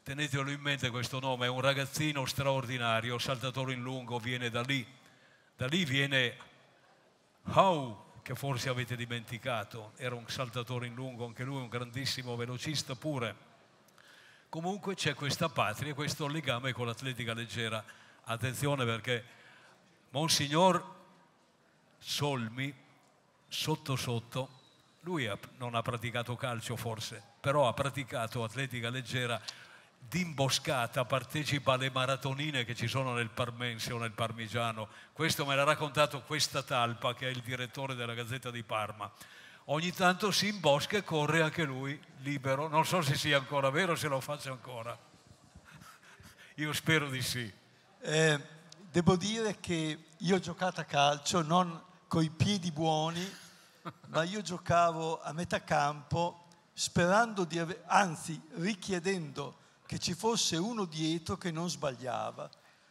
tenetelo in mente questo nome, è un ragazzino straordinario, saltatore in lungo, viene da lì. Da lì viene Hau, che forse avete dimenticato, era un saltatore in lungo, anche lui un grandissimo velocista pure. Comunque c'è questa patria, questo legame con l'atletica leggera. Attenzione perché Monsignor Solmi, sotto sotto, lui ha, non ha praticato calcio forse, però ha praticato atletica leggera d'imboscata, partecipa alle maratonine che ci sono nel Parmense o nel Parmigiano. Questo me l'ha raccontato questa talpa che è il direttore della Gazzetta di Parma. Ogni tanto si imbosca e corre anche lui libero. Non so se sia ancora vero, se lo faccia ancora. Io spero di sì. Eh, devo dire che io ho giocato a calcio non coi piedi buoni, ma io giocavo a metà campo sperando di avere, anzi richiedendo che ci fosse uno dietro che non sbagliava,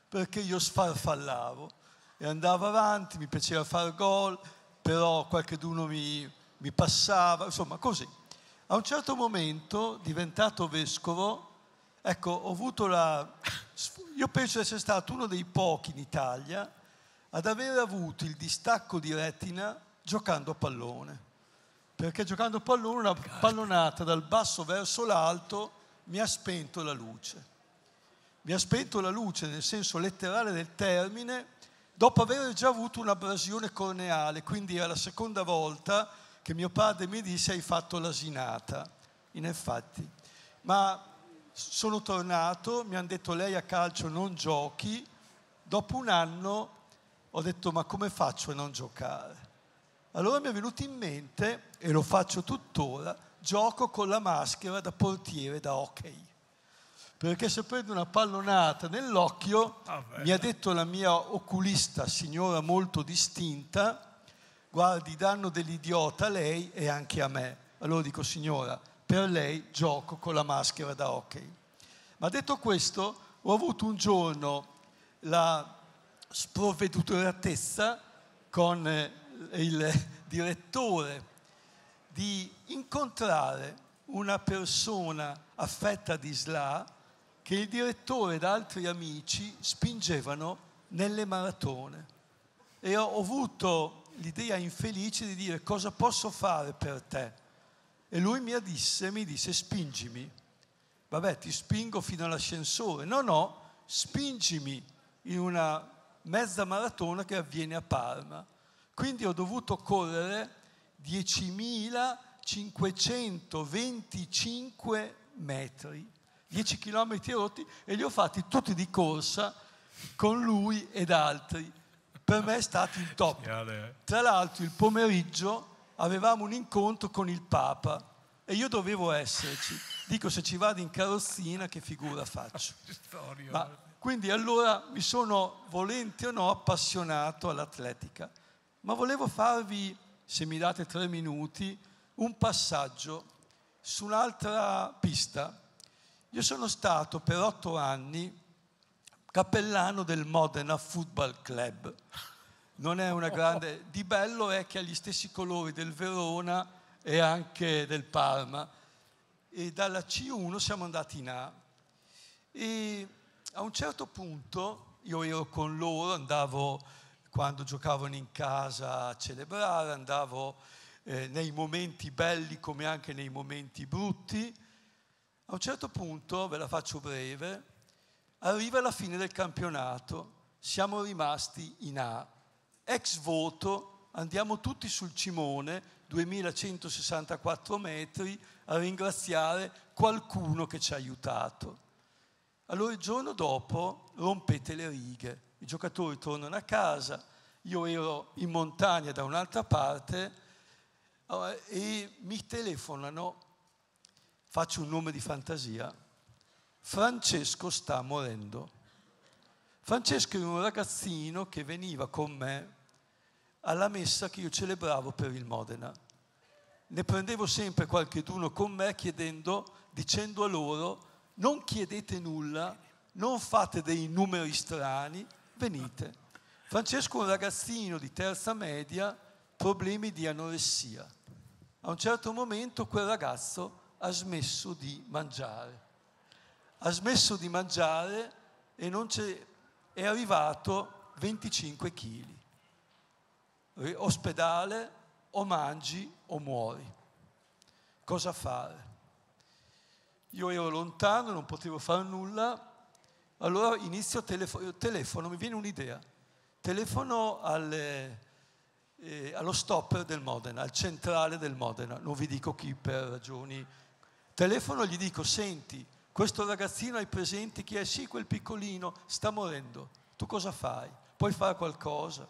perché io sfarfallavo e andavo avanti, mi piaceva fare gol, però qualcheduno mi, mi passava, insomma così. A un certo momento, diventato vescovo, ecco, ho avuto la... Io penso di essere stato uno dei pochi in Italia ad aver avuto il distacco di retina giocando a pallone. Perché giocando a pallone, una pallonata dal basso verso l'alto mi ha spento la luce. Mi ha spento la luce nel senso letterale del termine, dopo aver già avuto un'abrasione corneale, quindi era la seconda volta che mio padre mi disse hai fatto l'asinata. In effetti. Ma sono tornato, mi hanno detto lei a calcio non giochi, dopo un anno ho detto ma come faccio a non giocare? Allora mi è venuto in mente, e lo faccio tuttora, gioco con la maschera da portiere da hockey. Perché se prendo una pallonata nell'occhio, ah, mi ha detto la mia oculista, signora molto distinta, guardi, danno dell'idiota a lei e anche a me. Allora dico, signora, per lei gioco con la maschera da hockey. Ma detto questo, ho avuto un giorno la sprovvedutoratezza con eh, il direttore di incontrare una persona affetta di SLA che il direttore ed altri amici spingevano nelle maratone. E ho avuto l'idea infelice di dire cosa posso fare per te. E lui mi disse, mi disse spingimi. Vabbè, ti spingo fino all'ascensore. No, no, spingimi in una mezza maratona che avviene a Parma. Quindi ho dovuto correre 10.525 metri, 10 km rotti e li ho fatti tutti di corsa con lui ed altri. Per me è stato il top. Eh. Tra l'altro il pomeriggio avevamo un incontro con il Papa e io dovevo esserci. Dico se ci vado in carrozzina che figura faccio. Ma quindi allora mi sono, volente o no, appassionato all'atletica. Ma volevo farvi, se mi date tre minuti, un passaggio su un'altra pista. Io sono stato per otto anni cappellano del Modena Football Club. Non è una grande... Di bello è che ha gli stessi colori del Verona e anche del Parma. E dalla C1 siamo andati in A. E a un certo punto io ero con loro, andavo quando giocavano in casa a celebrare, andavo eh, nei momenti belli come anche nei momenti brutti. A un certo punto, ve la faccio breve, arriva la fine del campionato, siamo rimasti in A. Ex voto, andiamo tutti sul cimone, 2164 metri, a ringraziare qualcuno che ci ha aiutato. Allora il giorno dopo rompete le righe, i giocatori tornano a casa, io ero in montagna da un'altra parte e mi telefonano, faccio un nome di fantasia, Francesco sta morendo. Francesco era un ragazzino che veniva con me alla messa che io celebravo per il Modena. Ne prendevo sempre qualcheduno con me chiedendo, dicendo a loro non chiedete nulla, non fate dei numeri strani, venite. Francesco è un ragazzino di terza media, problemi di anoressia. A un certo momento quel ragazzo ha smesso di mangiare. Ha smesso di mangiare e non c'è, è arrivato 25 kg. Ospedale, o mangi o muori. Cosa fare? Io ero lontano, non potevo fare nulla, allora inizio a telefo- eh, telefono, mi viene un'idea. Telefono al, eh, eh allo stopper del Modena, al centrale del Modena, non vi dico chi per ragioni. Telefono e gli dico, senti, questo ragazzino hai presente chi è? Sì, quel piccolino, sta morendo. Tu cosa fai? Puoi fare qualcosa?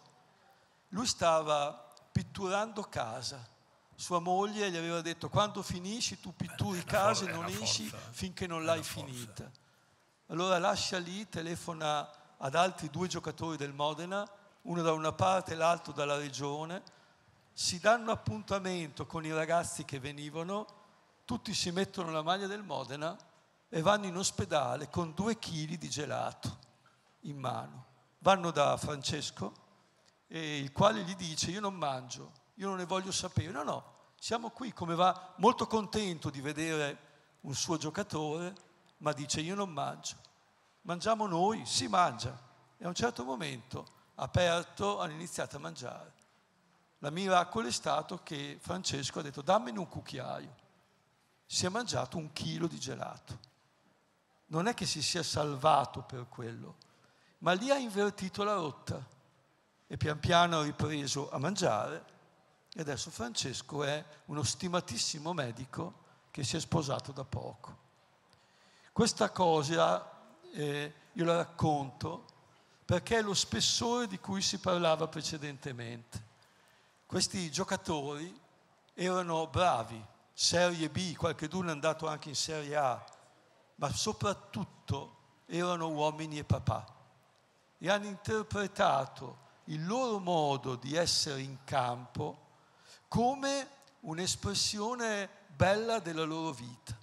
Lui stava pitturando casa sua moglie gli aveva detto quando finisci tu pitturi eh, casa e non esci eh. finché non l'hai finita. Allora lascia lì, telefona ad altri due giocatori del Modena, uno da una parte e l'altro dalla regione, si danno appuntamento con i ragazzi che venivano, tutti si mettono la maglia del Modena e vanno in ospedale con due chili di gelato in mano. Vanno da Francesco, il quale gli dice io non mangio, io non ne voglio sapere. No, no, siamo qui come va, molto contento di vedere un suo giocatore, ma dice io non mangio. Mangiamo noi, si mangia. E a un certo momento, aperto, hanno iniziato a mangiare. La miracolo è stato che Francesco ha detto dammi un cucchiaio. Si è mangiato un chilo di gelato. Non è che si sia salvato per quello, ma lì ha invertito la rotta e pian piano ha ripreso a mangiare e adesso Francesco è uno stimatissimo medico che si è sposato da poco. Questa cosa eh, io la racconto perché è lo spessore di cui si parlava precedentemente. Questi giocatori erano bravi, Serie B, qualche d'uno è andato anche in Serie A, ma soprattutto erano uomini e papà e hanno interpretato il loro modo di essere in campo come un'espressione bella della loro vita.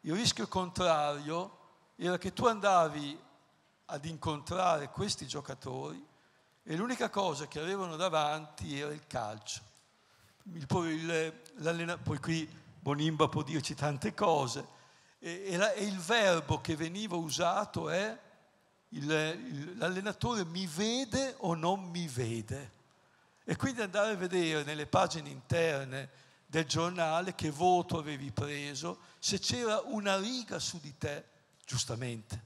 Il rischio contrario era che tu andavi ad incontrare questi giocatori e l'unica cosa che avevano davanti era il calcio. Il, il, poi qui Bonimba può dirci tante cose e, e, la, e il verbo che veniva usato è il, l'allenatore mi vede o non mi vede. E quindi andare a vedere nelle pagine interne del giornale che voto avevi preso, se c'era una riga su di te, giustamente.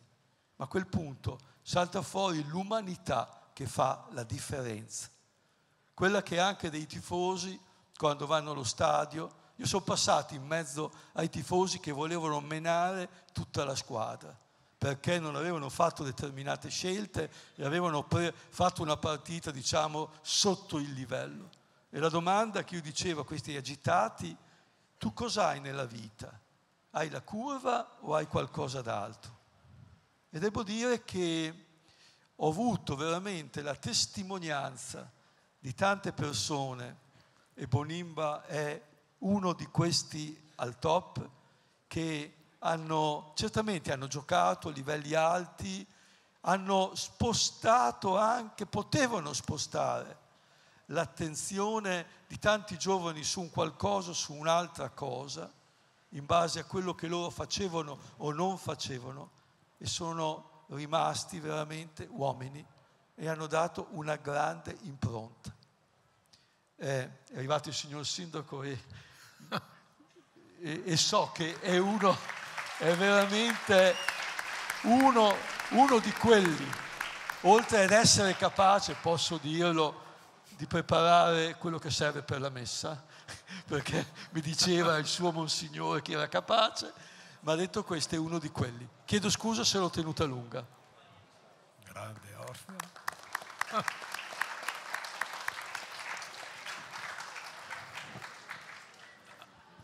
Ma a quel punto salta fuori l'umanità che fa la differenza. Quella che anche dei tifosi, quando vanno allo stadio, io sono passato in mezzo ai tifosi che volevano menare tutta la squadra perché non avevano fatto determinate scelte e avevano pre- fatto una partita, diciamo, sotto il livello. E la domanda che io dicevo a questi agitati, tu cos'hai nella vita? Hai la curva o hai qualcosa d'altro? E devo dire che ho avuto veramente la testimonianza di tante persone, e Bonimba è uno di questi al top, che hanno, certamente hanno giocato a livelli alti, hanno spostato anche, potevano spostare l'attenzione di tanti giovani su un qualcosa, su un'altra cosa, in base a quello che loro facevano o non facevano, e sono rimasti veramente uomini e hanno dato una grande impronta. Eh, è arrivato il signor sindaco e, e, e so che è uno è veramente uno, uno di quelli, oltre ad essere capace, posso dirlo, di preparare quello che serve per la messa, perché mi diceva il suo monsignore che era capace, ma detto questo è uno di quelli. Chiedo scusa se l'ho tenuta lunga. Grande Orfeo.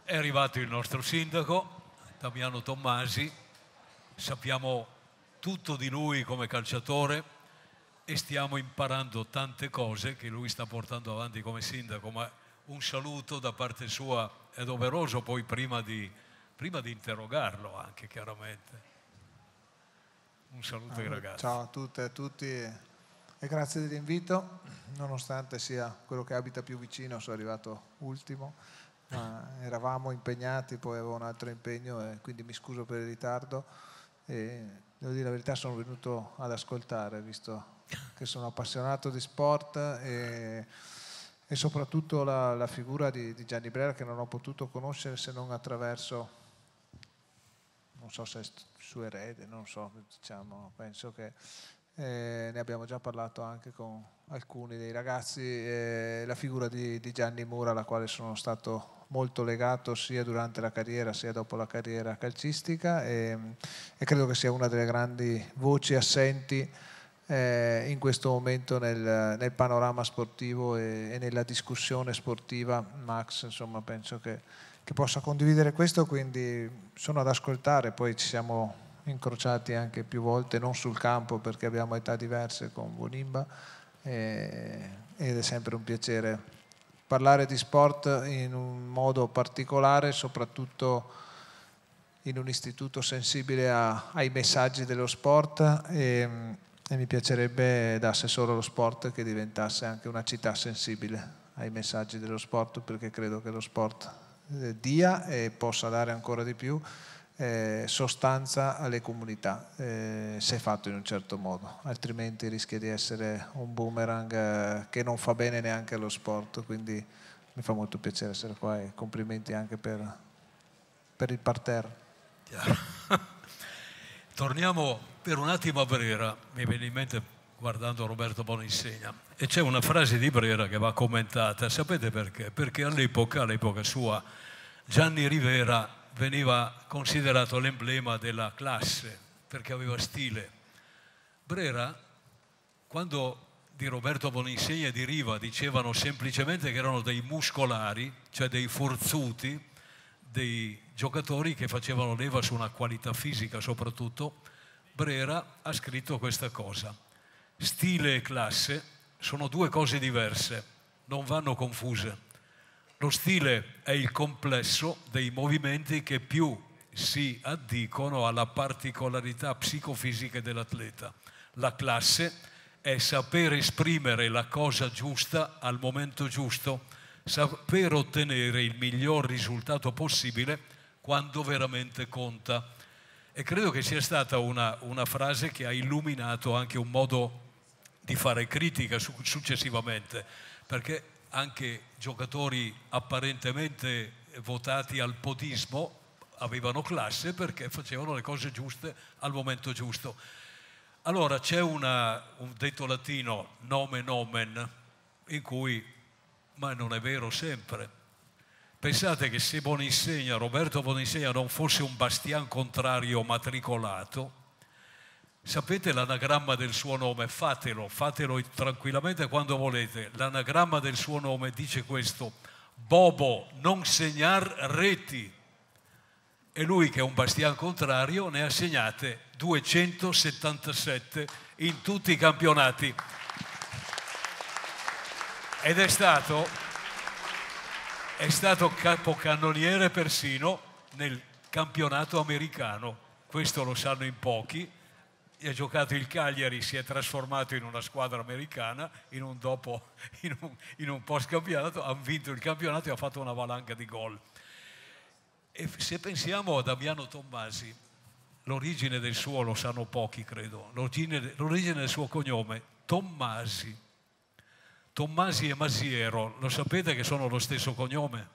È arrivato il nostro sindaco. Damiano Tommasi, sappiamo tutto di lui come calciatore e stiamo imparando tante cose che lui sta portando avanti come sindaco, ma un saluto da parte sua è doveroso poi prima di, prima di interrogarlo anche chiaramente. Un saluto allora, ai ragazzi. Ciao a tutte e a tutti e grazie dell'invito, nonostante sia quello che abita più vicino, sono arrivato ultimo ma eravamo impegnati, poi avevo un altro impegno e quindi mi scuso per il ritardo. E devo dire la verità, sono venuto ad ascoltare, visto che sono appassionato di sport e, e soprattutto la, la figura di, di, Gianni Brera che non ho potuto conoscere se non attraverso, non so se è suo erede, non so, diciamo, penso che eh, ne abbiamo già parlato anche con alcuni dei ragazzi, eh, la figura di, di Gianni Mura alla quale sono stato molto legato sia durante la carriera sia dopo la carriera calcistica e, e credo che sia una delle grandi voci assenti eh, in questo momento nel, nel panorama sportivo e, e, nella discussione sportiva. Max, insomma, penso che, che, possa condividere questo, quindi sono ad ascoltare, poi ci siamo incrociati anche più volte, non sul campo perché abbiamo età diverse con Bonimba eh, ed è sempre un piacere parlare di sport in un modo particolare, soprattutto in un istituto sensibile a, ai messaggi dello sport e, e, mi piacerebbe da assessore allo sport che diventasse anche una città sensibile ai messaggi dello sport perché credo che lo sport eh, dia e possa dare ancora di più eh, sostanza alle comunità eh, se fatto in un certo modo, altrimenti rischia di essere un boomerang eh, che non fa bene neanche allo sport, quindi mi fa molto piacere essere qua e complimenti anche per, per il parterre. Torniamo per un attimo a Brera, mi viene in mente guardando Roberto Boninsegna e c'è una frase di Brera che va commentata, sapete perché? Perché all'epoca, all'epoca sua, Gianni Rivera veniva considerato l'emblema della classe perché aveva stile. Brera, quando di Roberto Boninsegna e di Riva dicevano semplicemente che erano dei muscolari, cioè dei forzuti, dei giocatori che facevano leva su una qualità fisica soprattutto, Brera ha scritto questa cosa. Stile e classe sono due cose diverse, non vanno confuse. Lo stile è il complesso dei movimenti che più si addicono alla particolarità psicofisica dell'atleta. La classe è saper esprimere la cosa giusta al momento giusto, saper ottenere il miglior risultato possibile quando veramente conta. E credo che sia stata una, una frase che ha illuminato anche un modo di fare critica su, successivamente, perché anche giocatori apparentemente votati al podismo avevano classe perché facevano le cose giuste al momento giusto. Allora c'è un detto latino, nomen omen, in cui, ma non è vero sempre. Pensate che se Boninsegna, Roberto Boninsegna non fosse un bastian contrario matricolato, Sapete l'anagramma del suo nome? Fatelo, fatelo tranquillamente quando volete. L'anagramma del suo nome dice questo, Bobo non segnar reti. E lui che è un bastian contrario ne ha segnate 277 in tutti i campionati. Ed è stato, è stato capocannoniere persino nel campionato americano. Questo lo sanno in pochi, ha giocato il Cagliari, si è trasformato in una squadra americana, in un, dopo, in un, in un post campionato, hanno vinto il campionato e ha fatto una valanga di gol. E se pensiamo a Damiano Tommasi, l'origine del suo lo sanno pochi, credo, l'origine, l'origine del suo cognome, Tommasi. Tommasi e Masiero, lo sapete che sono lo stesso cognome?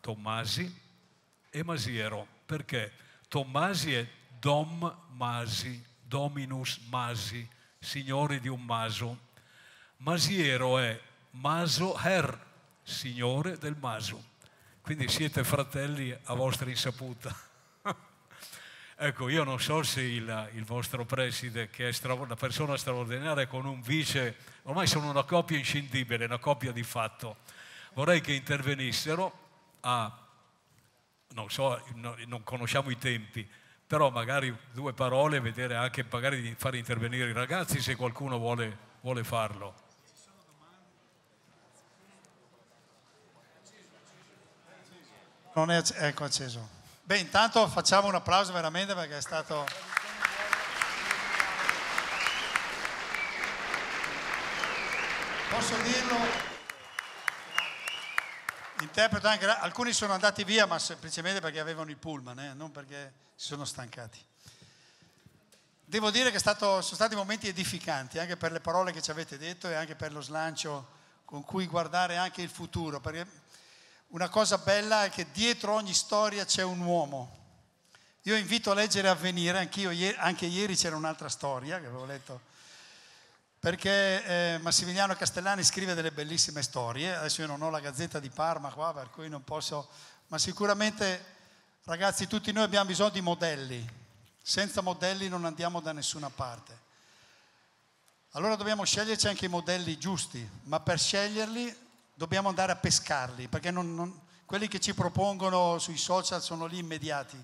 Tommasi e Masiero, perché Tommasi è Dom Masi, Dominus Masi, signore di un maso. Masiero è Maso Her, signore del maso. Quindi siete fratelli a vostra insaputa. ecco, io non so se il, il vostro preside, che è stra- una persona straordinaria, con un vice, ormai sono una coppia inscindibile, una coppia di fatto. Vorrei che intervenissero a, non so, no, non conosciamo i tempi, però magari due parole, vedere anche magari di far intervenire i ragazzi se qualcuno vuole, vuole farlo. Non è acceso, ecco acceso. Beh, intanto facciamo un applauso veramente perché è stato... Posso dirlo? Interpreto anche, alcuni sono andati via ma semplicemente perché avevano i pullman, eh? non perché sono stancati. Devo dire che stato, sono stati momenti edificanti anche per le parole che ci avete detto e anche per lo slancio con cui guardare anche il futuro, perché una cosa bella è che dietro ogni storia c'è un uomo. Io invito a leggere Avvenire, anch'io, anche ieri c'era un'altra storia che avevo letto, perché eh, Massimiliano Castellani scrive delle bellissime storie, adesso io non ho la Gazzetta di Parma qua, per cui non posso, ma sicuramente Ragazzi, tutti noi abbiamo bisogno di modelli, senza modelli non andiamo da nessuna parte. Allora dobbiamo sceglierci anche i modelli giusti, ma per sceglierli dobbiamo andare a pescarli, perché non, non, quelli che ci propongono sui social sono lì immediati,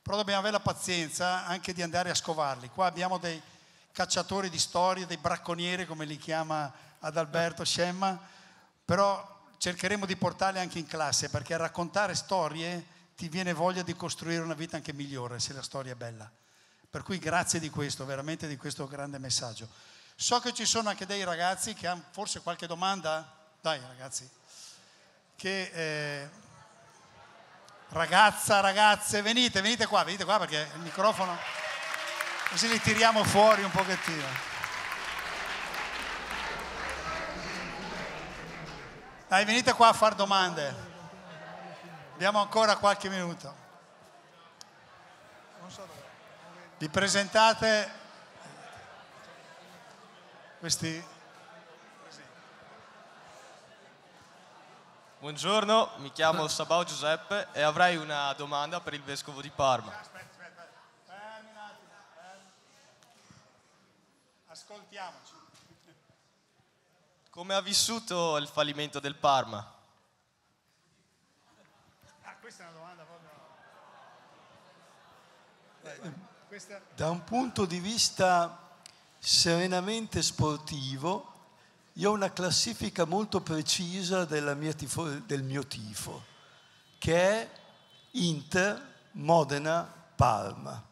però dobbiamo avere la pazienza anche di andare a scovarli. Qua abbiamo dei cacciatori di storie, dei bracconieri come li chiama Adalberto Scemma, però cercheremo di portarli anche in classe, perché raccontare storie ti viene voglia di costruire una vita anche migliore se la storia è bella. Per cui grazie di questo, veramente di questo grande messaggio. So che ci sono anche dei ragazzi che hanno forse qualche domanda. Dai ragazzi. Che, eh, ragazza, ragazze, venite, venite qua, venite qua perché il microfono così li tiriamo fuori un pochettino. Dai, venite qua a fare domande. Abbiamo ancora qualche minuto. Vi presentate eh, questi... Buongiorno, mi chiamo Sabao Giuseppe e avrei una domanda per il Vescovo di Parma. Ascoltiamoci. Come ha vissuto il fallimento del Parma? questa è una domanda proprio... Eh, questa... Da un punto di vista serenamente sportivo, io ho una classifica molto precisa tifo, del mio tifo, che è Inter, Modena, Parma.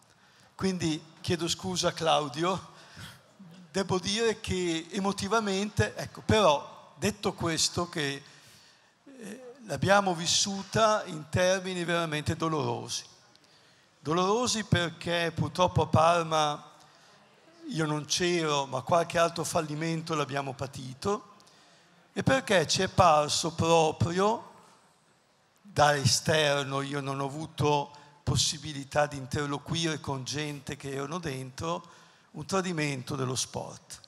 Quindi chiedo scusa a Claudio, devo dire che emotivamente, ecco, però detto questo, che l'abbiamo vissuta in termini veramente dolorosi. Dolorosi perché purtroppo a Parma io non c'ero, ma qualche altro fallimento l'abbiamo patito e perché ci è parso proprio dall'esterno, io non ho avuto possibilità di interloquire con gente che erano dentro, un tradimento dello sport.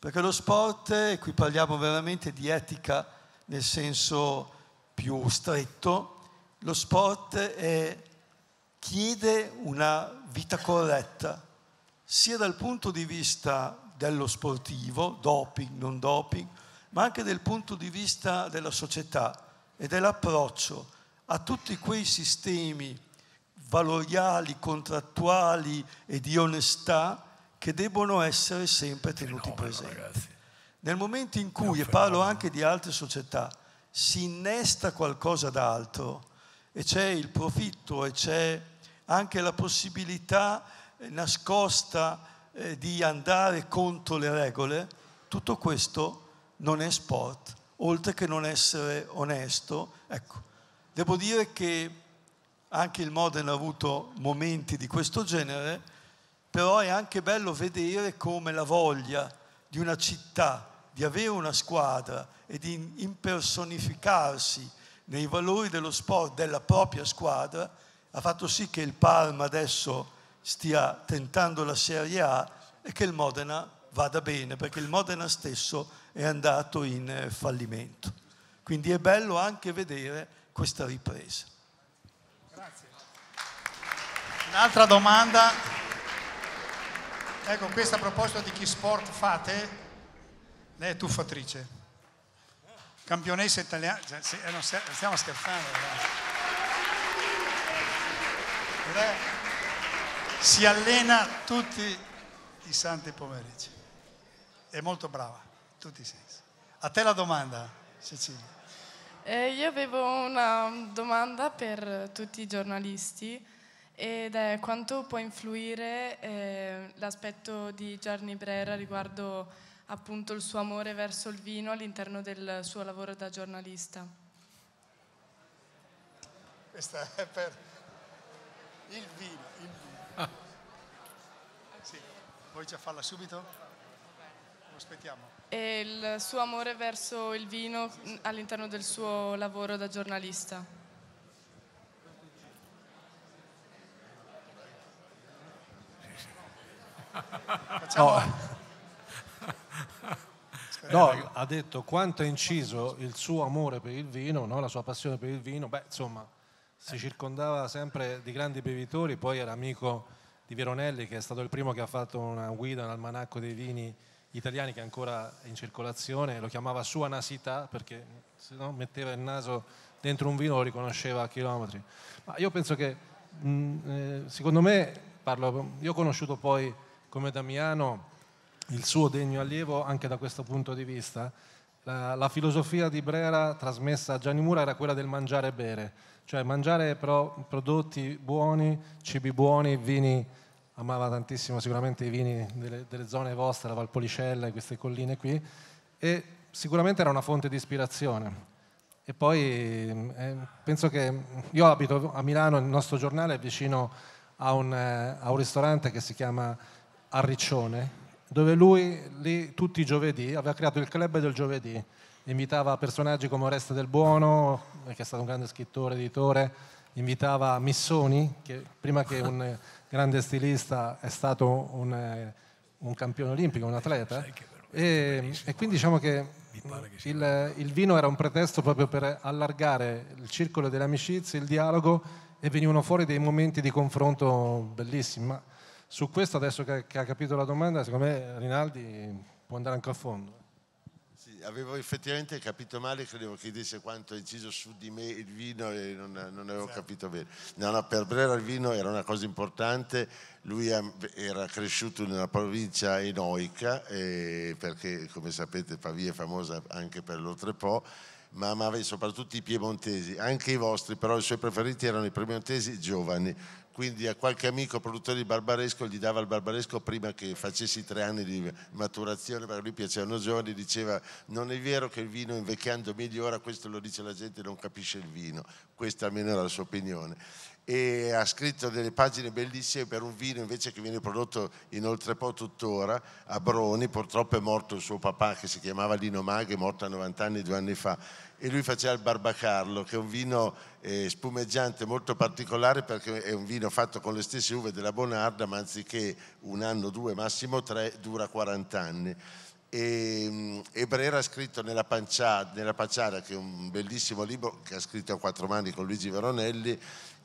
Perché lo sport, e qui parliamo veramente di etica nel senso più stretto, lo sport è, chiede una vita corretta, sia dal punto di vista dello sportivo, doping, non doping, ma anche dal punto di vista della società e dell'approccio a tutti quei sistemi valoriali, contrattuali e di onestà che debbono essere sempre tenuti presenti. Nel momento in cui, e parlo anche di altre società, si innesta qualcosa d'altro e c'è il profitto e c'è anche la possibilità nascosta eh, di andare contro le regole, tutto questo non è sport, oltre che non essere onesto. Ecco, devo dire che anche il Modena ha avuto momenti di questo genere, però è anche bello vedere come la voglia di una città di avere una squadra e di impersonificarsi nei valori dello sport della propria squadra ha fatto sì che il Parma adesso stia tentando la Serie A e che il Modena vada bene, perché il Modena stesso è andato in eh, fallimento. Quindi è bello anche vedere questa ripresa. Grazie. Un'altra domanda. Ecco, questa a proposito di chi sport fate, lei è tuffatrice. Campionessa italiana. Cioè, eh, stiamo scherzando. Lei si allena tutti i santi pomeriggi. È molto brava, in tutti i sensi. A te la domanda, Cecilia. Eh, io avevo una domanda per tutti i giornalisti ed è quanto può influire eh, l'aspetto di Gianni Brera riguardo appunto il suo amore verso il vino all'interno del suo lavoro da giornalista. Questa è per il vino. Il vino. Ah. Sì. Vuoi già farla subito? Lo aspettiamo. E il suo amore verso il vino all'interno del suo lavoro da giornalista. Facciamo. Oh. No, eh, ha detto quanto è inciso il suo amore per il vino, no? la sua passione per il vino. Beh, insomma, si circondava sempre di grandi bevitori, poi era amico di Veronelli, che è stato il primo che ha fatto una guida, un almanacco dei vini italiani che è ancora in circolazione, lo chiamava sua nasità perché se no metteva il naso dentro un vino lo riconosceva a chilometri. Ma io penso che, mm, eh, secondo me, parlo, io ho conosciuto poi come Damiano il suo degno allievo anche da questo punto di vista. La, la, filosofia di Brera trasmessa a Gianni Mura era quella del mangiare e bere, cioè mangiare però prodotti buoni, cibi buoni, vini, amava tantissimo sicuramente i vini delle, delle zone vostre, la Valpolicella e queste colline qui, e sicuramente era una fonte di ispirazione. E poi eh, penso che io abito a Milano, il nostro giornale è vicino a un, eh, a un ristorante che si chiama Arriccione, dove lui lì tutti i giovedì aveva creato il club del giovedì, invitava personaggi come Oreste del Buono, che è stato un grande scrittore, editore, invitava Missoni, che prima che un grande stilista è stato un, eh, un campione olimpico, un atleta. E, e, quindi diciamo che il, il, vino era un pretesto proprio per allargare il circolo delle amicizie, il dialogo e venivano fuori dei momenti di confronto bellissimi. Ma su questo, adesso che, ha capito la domanda, secondo me Rinaldi può andare anche a fondo. Sì, avevo effettivamente capito male, credevo che dicesse quanto è inciso su di me il vino e non, non avevo esatto. capito bene. No, no, per Brera il vino era una cosa importante, lui era cresciuto nella provincia enoica, eh, perché come sapete Pavia è famosa anche per l'Oltrepo, ma amava soprattutto i piemontesi, anche i vostri, però i suoi preferiti erano i piemontesi giovani, quindi a qualche amico produttore di Barbaresco gli dava il Barbaresco prima che facessi tre anni di maturazione, perché a lui piacevano giovani, diceva non è vero che il vino invecchiando migliora, questo lo dice la gente, non capisce il vino, questa almeno era la sua opinione. E ha scritto delle pagine bellissime per un vino invece che viene prodotto in oltrepo tuttora a Broni, purtroppo è morto il suo papà che si chiamava Lino Maghe, morto a 90 anni due anni fa e lui faceva il barbacarlo, che è un vino eh, spumeggiante molto particolare perché è un vino fatto con le stesse uve della Bonarda, ma anziché un anno, due, massimo tre, dura 40 anni. E, mm, e Brera ha scritto nella, pancia, nella Panciara, che è un bellissimo libro che ha scritto a quattro mani con Luigi Veronelli,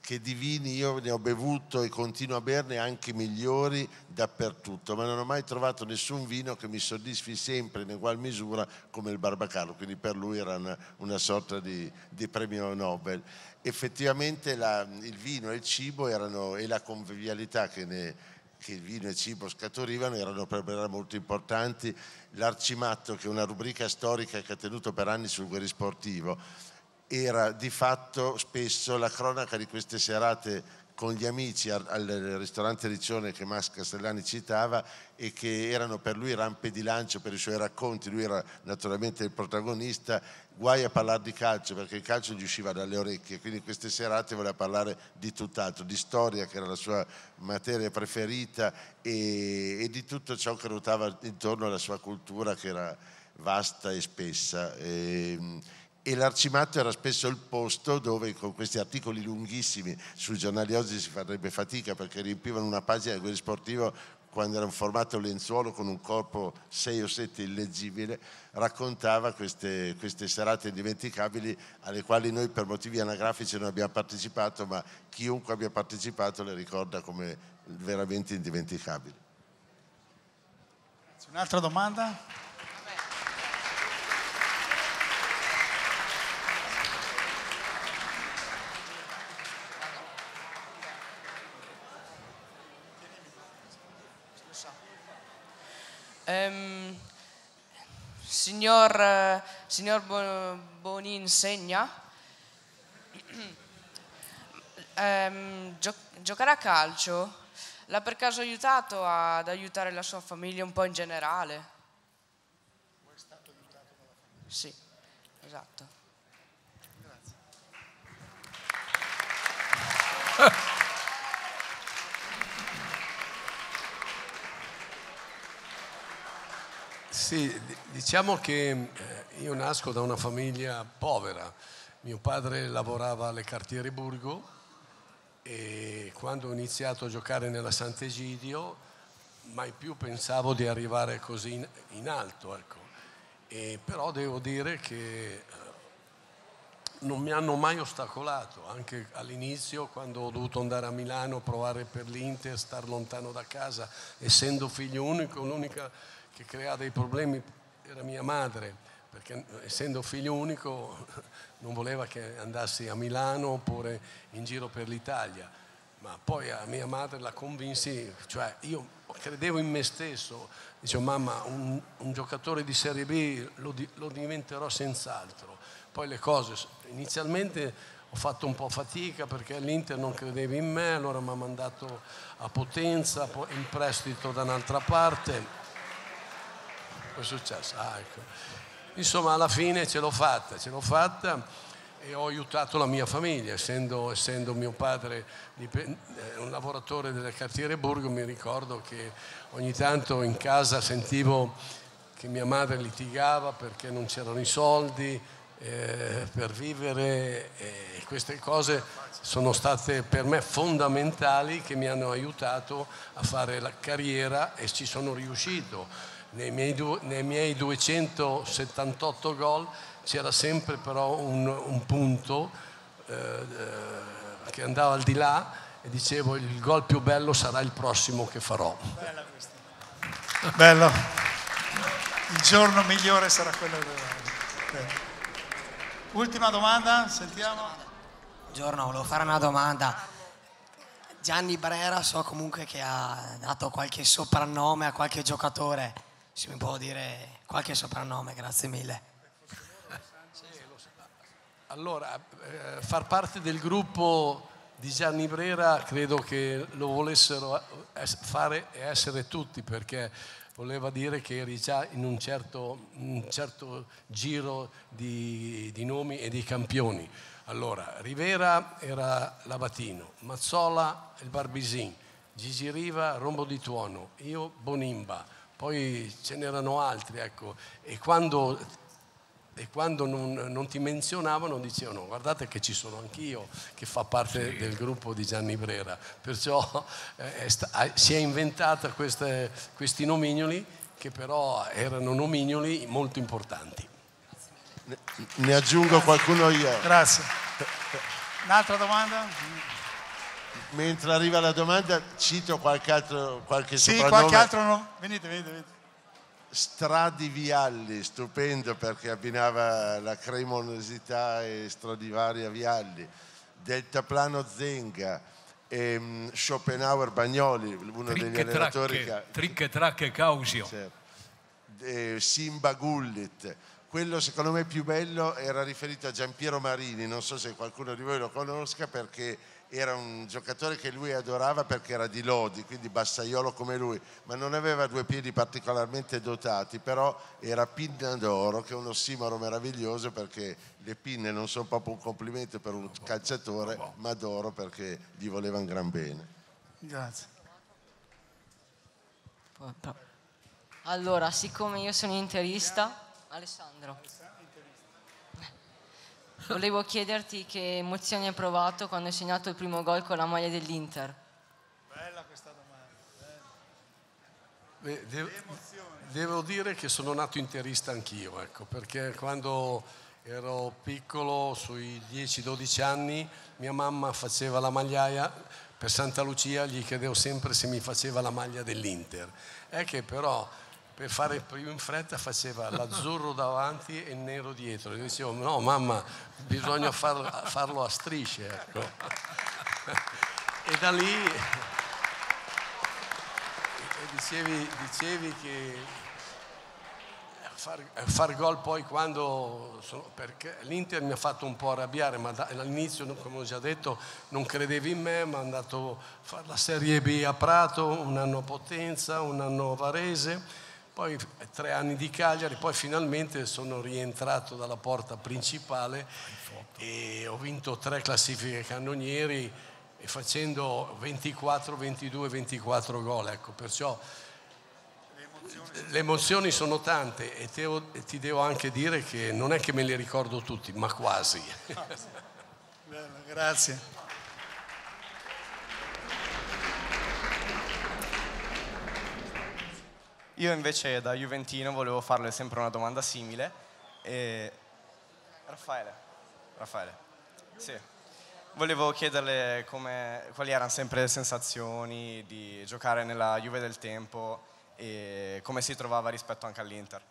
che di vini io ne ho bevuto e continuo a berne anche migliori dappertutto, ma non ho mai trovato nessun vino che mi soddisfi sempre in ugual misura come il Barbacallo, quindi per lui era una, una sorta di, di, premio Nobel. Effettivamente la, il vino e il cibo erano, e la convivialità che ne, che il vino e il cibo scaturivano erano per me molto importanti. L'Arcimatto, che è una rubrica storica che ha tenuto per anni sul guerri guerisportivo, era di fatto spesso la cronaca di queste serate con gli amici al, al ristorante Riccione che Max Castellani citava e che erano per lui rampe di lancio per i suoi racconti, lui era naturalmente il protagonista, guai a parlare di calcio perché il calcio gli usciva dalle orecchie, quindi queste serate voleva parlare di tutt'altro, di storia che era la sua materia preferita e, e di tutto ciò che ruotava intorno alla sua cultura che era vasta e spessa. E, ehm, e l'Arcimato era spesso il posto dove con questi articoli lunghissimi sui giornali oggi si farebbe fatica perché riempivano una pagina di quelli sportivo quando era un formato lenzuolo con un corpo 6 o 7 illeggibile, raccontava queste, queste, serate indimenticabili alle quali noi per motivi anagrafici non abbiamo partecipato, ma chiunque abbia partecipato le ricorda come veramente indimenticabili. Un'altra domanda? Um, signor, signor Boni insegna, um, ehm, gio giocare a calcio l'ha per caso aiutato ad aiutare la sua famiglia un po' in generale? O è stato aiutato dalla famiglia? Sì, esatto. Grazie. Ah. Sì, diciamo che eh, io nasco da una famiglia povera. Mio padre lavorava alle cartiere Burgo e quando ho iniziato a giocare nella Sant'Egidio mai più pensavo di arrivare così in, in alto. Ecco. E, però devo dire che eh, non mi hanno mai ostacolato, anche all'inizio quando ho dovuto andare a Milano, provare per l'Inter, star lontano da casa, essendo figlio unico, l'unica che crea dei problemi era mia madre, perché eh, essendo figlio unico non voleva che andassi a Milano oppure in giro per l'Italia. Ma poi a mia madre la convinsi, cioè io credevo in me stesso, dicevo mamma un, un giocatore di Serie B lo, di, lo diventerò senz'altro. Poi le cose, inizialmente ho fatto un po' fatica perché l'Inter non credeva in me, allora mi ha mandato a Potenza, in prestito da un'altra parte è successo. Ah, ecco. Insomma, alla fine ce l'ho fatta, ce l'ho fatta e ho aiutato la mia famiglia, essendo, essendo mio padre eh, un lavoratore del quartiere Burgo, mi ricordo che ogni tanto in casa sentivo che mia madre litigava perché non c'erano i soldi eh, per vivere e queste cose sono state per me fondamentali che mi hanno aiutato a fare la carriera e ci sono riuscito nei miei, nei miei 278 gol c'era sempre però un, un punto eh, eh, che andava al di là e dicevo il gol più bello sarà il prossimo che farò. Bella questa. Bello. Il giorno migliore sarà quello del... Ultima domanda, sentiamo. Buongiorno, volevo fare una domanda. Gianni Brera so comunque che ha dato qualche soprannome a qualche giocatore se mi può dire qualche soprannome, grazie mille. Allora, eh, far parte del gruppo di Gianni Brera credo che lo volessero fare e essere tutti perché voleva dire che eri già in un certo, un certo giro di, di, nomi e di campioni. Allora, Rivera era Labatino, Mazzola il Barbisin, Gigi Riva Rombo di Tuono, io Bonimba, poi ce n'erano altri, ecco, e quando, e quando non, non, ti menzionavano dicevano guardate che ci sono anch'io, che fa parte sì. del gruppo di Gianni Brera, perciò eh, sta, eh, si è inventata queste, questi nomignoli che però erano nomignoli molto importanti. Ne, ne aggiungo Grazie. qualcuno io. Grazie. Un'altra domanda? mentre arriva la domanda cito qualche altro qualche sì, soprannome. qualche altro no? Venite, venite, venite. Stradivialli, stupendo perché abbinava la cremosità e Stradivaria Vialli, Deltaplano Zenga, ehm, Schopenhauer Bagnoli, uno tricche degli allenatori che... Tricche Tracche Causio. Certo. Simba Gullit. Quello secondo me più bello era riferito a Giampiero Marini, non so se qualcuno di voi lo conosca perché era un giocatore che lui adorava perché era di Lodi, quindi bassaiolo come lui, ma non aveva due piedi particolarmente dotati, però era pinna d'oro, che è un ossimoro meraviglioso perché le pinne non sono proprio un complimento per un calciatore, ma d'oro perché gli voleva un gran bene. Grazie. Allora, siccome io sono interista, Alessandro. Volevo chiederti che emozioni hai provato quando hai segnato il primo gol con la maglia dell'Inter. Bella questa domanda. Bella. Beh, devo, eh. devo, dire che sono nato interista anch'io, ecco, perché quando ero piccolo, sui 10-12 anni, mia mamma faceva la magliaia per Santa Lucia, gli chiedevo sempre se mi faceva la maglia dell'Inter. È che però per fare più in fretta faceva l'azzurro davanti e il nero dietro. Io dicevo no mamma, bisogna farlo, farlo a strisce. Ecco. E da lì e dicevi, dicevi, che far, far gol poi quando... Sono, perché l'Inter mi ha fatto un po' arrabbiare, ma da, all'inizio, come ho già detto, non credevi in me, ma è andato a fare la Serie B a Prato, un anno a Potenza, un anno a Varese poi tre anni di Cagliari, poi finalmente sono rientrato dalla porta principale e ho vinto tre classifiche cannonieri e facendo 24, 22, 24 gol. Ecco, perciò le emozioni sono tante e, te, e ti devo anche dire che non è che me le ricordo tutti, ma quasi. Bello, grazie. Io invece da Juventino volevo farle sempre una domanda simile. E... Raffaele, Raffaele, sì. Volevo chiederle come, quali erano sempre le sensazioni di giocare nella Juve del tempo e come si trovava rispetto anche all'Inter.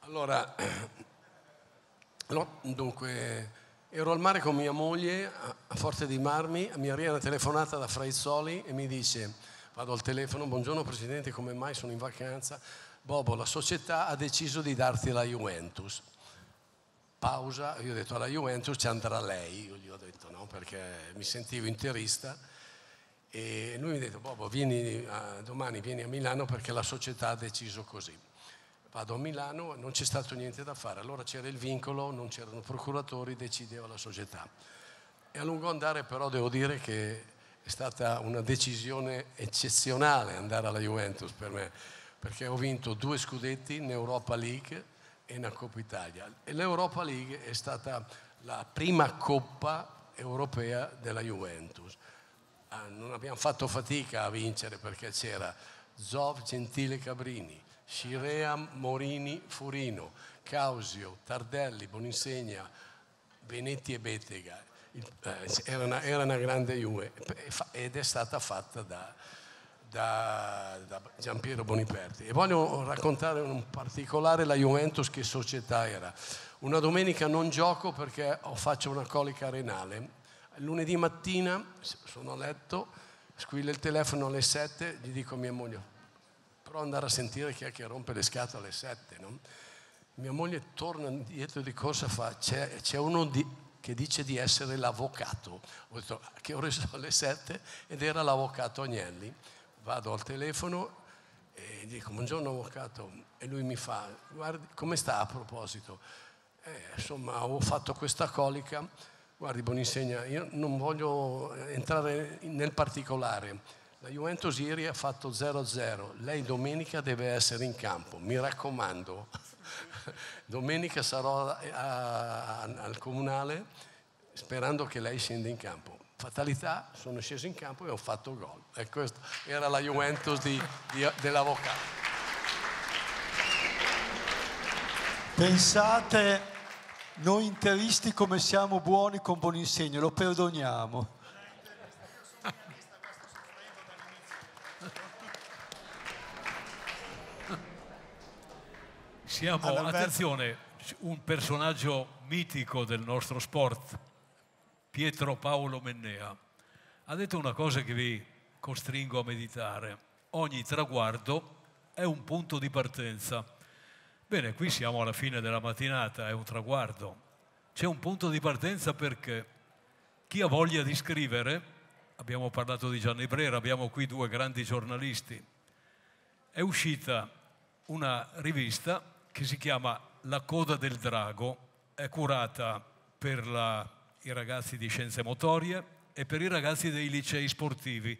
Allora, no, dunque, ero al mare con mia moglie a Forte di Marmi, mi arriva una telefonata da Fraizzoli e mi dice vado al telefono, buongiorno Presidente, come mai sono in vacanza? Bobo, la società ha deciso di darti la Juventus. Pausa, io ho detto alla Juventus ci andrà lei, io gli ho detto no perché mi sentivo interista e lui mi ha detto Bobo vieni a, eh, domani vieni a Milano perché la società ha deciso così. Vado a Milano, non c'è stato niente da fare, allora c'era il vincolo, non c'erano procuratori, decideva la società. E a lungo andare però devo dire che è stata una decisione eccezionale andare alla Juventus per me, perché ho vinto due scudetti in Europa League e in Coppa Italia. E l'Europa League è stata la prima coppa europea della Juventus. Ah, non abbiamo fatto fatica a vincere perché c'era Zov Gentile Cabrini, Scirea Morini Furino, Causio, Tardelli, Boninsegna, Benetti e Bettega eh, era una, era una grande Juve ed è stata fatta da, da, da Giampiero Boniperti. E voglio raccontare un particolare la Juventus che società era. Una domenica non gioco perché faccio una colica renale. Lunedì mattina sono a letto, squilla il telefono alle 7, gli dico a mia moglie, però andare a sentire chi è che rompe le scatole alle 7, no? Mia moglie torna dietro di corsa e fa, c'è, c'è uno di, che dice di essere l'avvocato. Ho detto ah, che ore sono le sette ed era l'avvocato Agnelli. Vado al telefono e dico buongiorno avvocato e lui mi fa guardi come sta a proposito. Eh, insomma ho fatto questa colica, guardi Boninsegna io non voglio entrare nel particolare. La Juventus ieri ha fatto 0-0, lei domenica deve essere in campo, mi raccomando. Domenica sarò a, a, al comunale sperando che lei scenda in campo. Fatalità, sono sceso in campo e ho fatto gol. E questa era la Juventus di, di, dell'avvocato. Pensate, noi interisti come siamo buoni con buon insegno, lo perdoniamo. Siamo, Adalberto. attenzione, un personaggio mitico del nostro sport, Pietro Paolo Mennea, ha detto una cosa che vi costringo a meditare. Ogni traguardo è un punto di partenza. Bene, qui siamo alla fine della mattinata, è un traguardo. C'è un punto di partenza perché chi ha voglia di scrivere, abbiamo parlato di Gianni Brera, abbiamo qui due grandi giornalisti, è uscita una rivista che si chiama La coda del drago, è curata per la, i ragazzi di scienze motorie e per i ragazzi dei licei sportivi.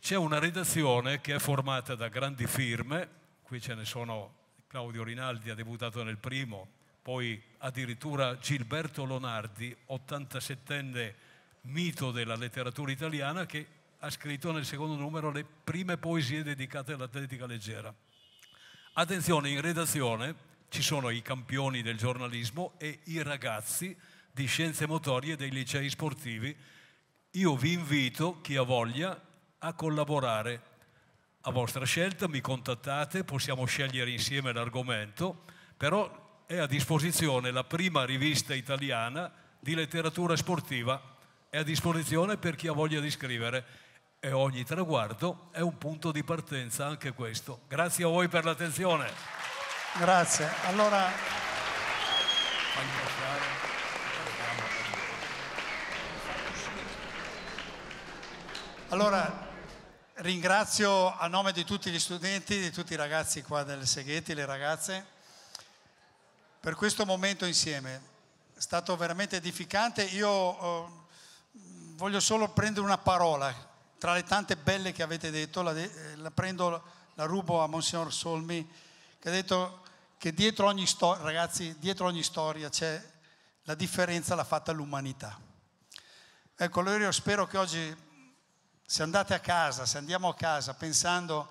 C'è una redazione che è formata da grandi firme, qui ce ne sono Claudio Rinaldi ha debuttato nel primo, poi addirittura Gilberto Lonardi, 87enne mito della letteratura italiana, che ha scritto nel secondo numero le prime poesie dedicate all'atletica leggera. Attenzione, in redazione ci sono i campioni del giornalismo e i ragazzi di scienze motorie dei licei sportivi. Io vi invito, chi ha voglia, a collaborare. A vostra scelta mi contattate, possiamo scegliere insieme l'argomento, però è a disposizione la prima rivista italiana di letteratura sportiva, è a disposizione per chi ha voglia di scrivere e ogni traguardo è un punto di partenza anche questo. Grazie a voi per l'attenzione. Grazie. Allora... allora ringrazio a nome di tutti gli studenti, di tutti i ragazzi qua del Seghetti, le ragazze, per questo momento insieme. È stato veramente edificante. Io eh, voglio solo prendere una parola tra le tante belle che avete detto, la, eh, la prendo, la rubo a Monsignor Solmi, che ha detto che dietro ogni, storia, ragazzi, dietro ogni storia c'è la differenza l'ha fatta l'umanità. Ecco, allora io spero che oggi, se andate a casa, se andiamo a casa pensando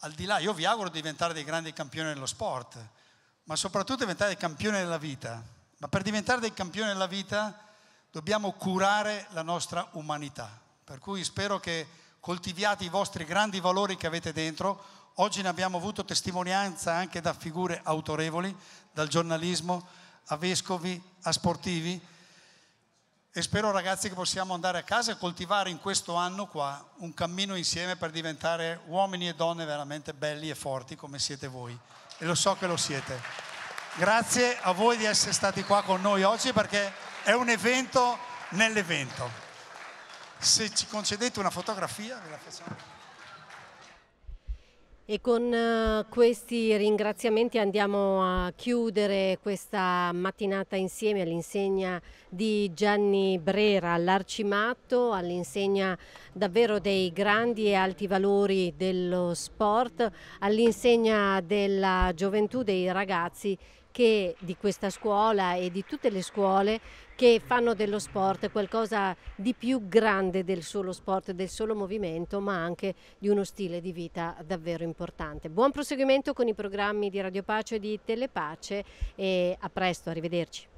al di là, io vi auguro di diventare dei grandi campioni dello sport, ma soprattutto diventare dei campioni della vita. Ma per diventare dei campioni della vita dobbiamo curare la nostra umanità. Per cui spero che coltiviate i vostri grandi valori che avete dentro. Oggi ne abbiamo avuto testimonianza anche da figure autorevoli, dal giornalismo a vescovi, a sportivi. E spero ragazzi che possiamo andare a casa e coltivare in questo anno qua un cammino insieme per diventare uomini e donne veramente belli e forti come siete voi. E lo so che lo siete. Grazie a voi di essere stati qua con noi oggi perché è un evento nell'evento se ci concedete una fotografia ve la facciamo. E con eh, questi ringraziamenti andiamo a chiudere questa mattinata insieme all'insegna di Gianni Brera, all'Arcimatto, all'insegna davvero dei grandi e alti valori dello sport, all'insegna della gioventù dei ragazzi che di questa scuola e di tutte le scuole che fanno dello sport qualcosa di più grande del solo sport, del solo movimento, ma anche di uno stile di vita davvero importante. Buon proseguimento con i programmi di Radio Pace e di Telepace e a presto, arrivederci.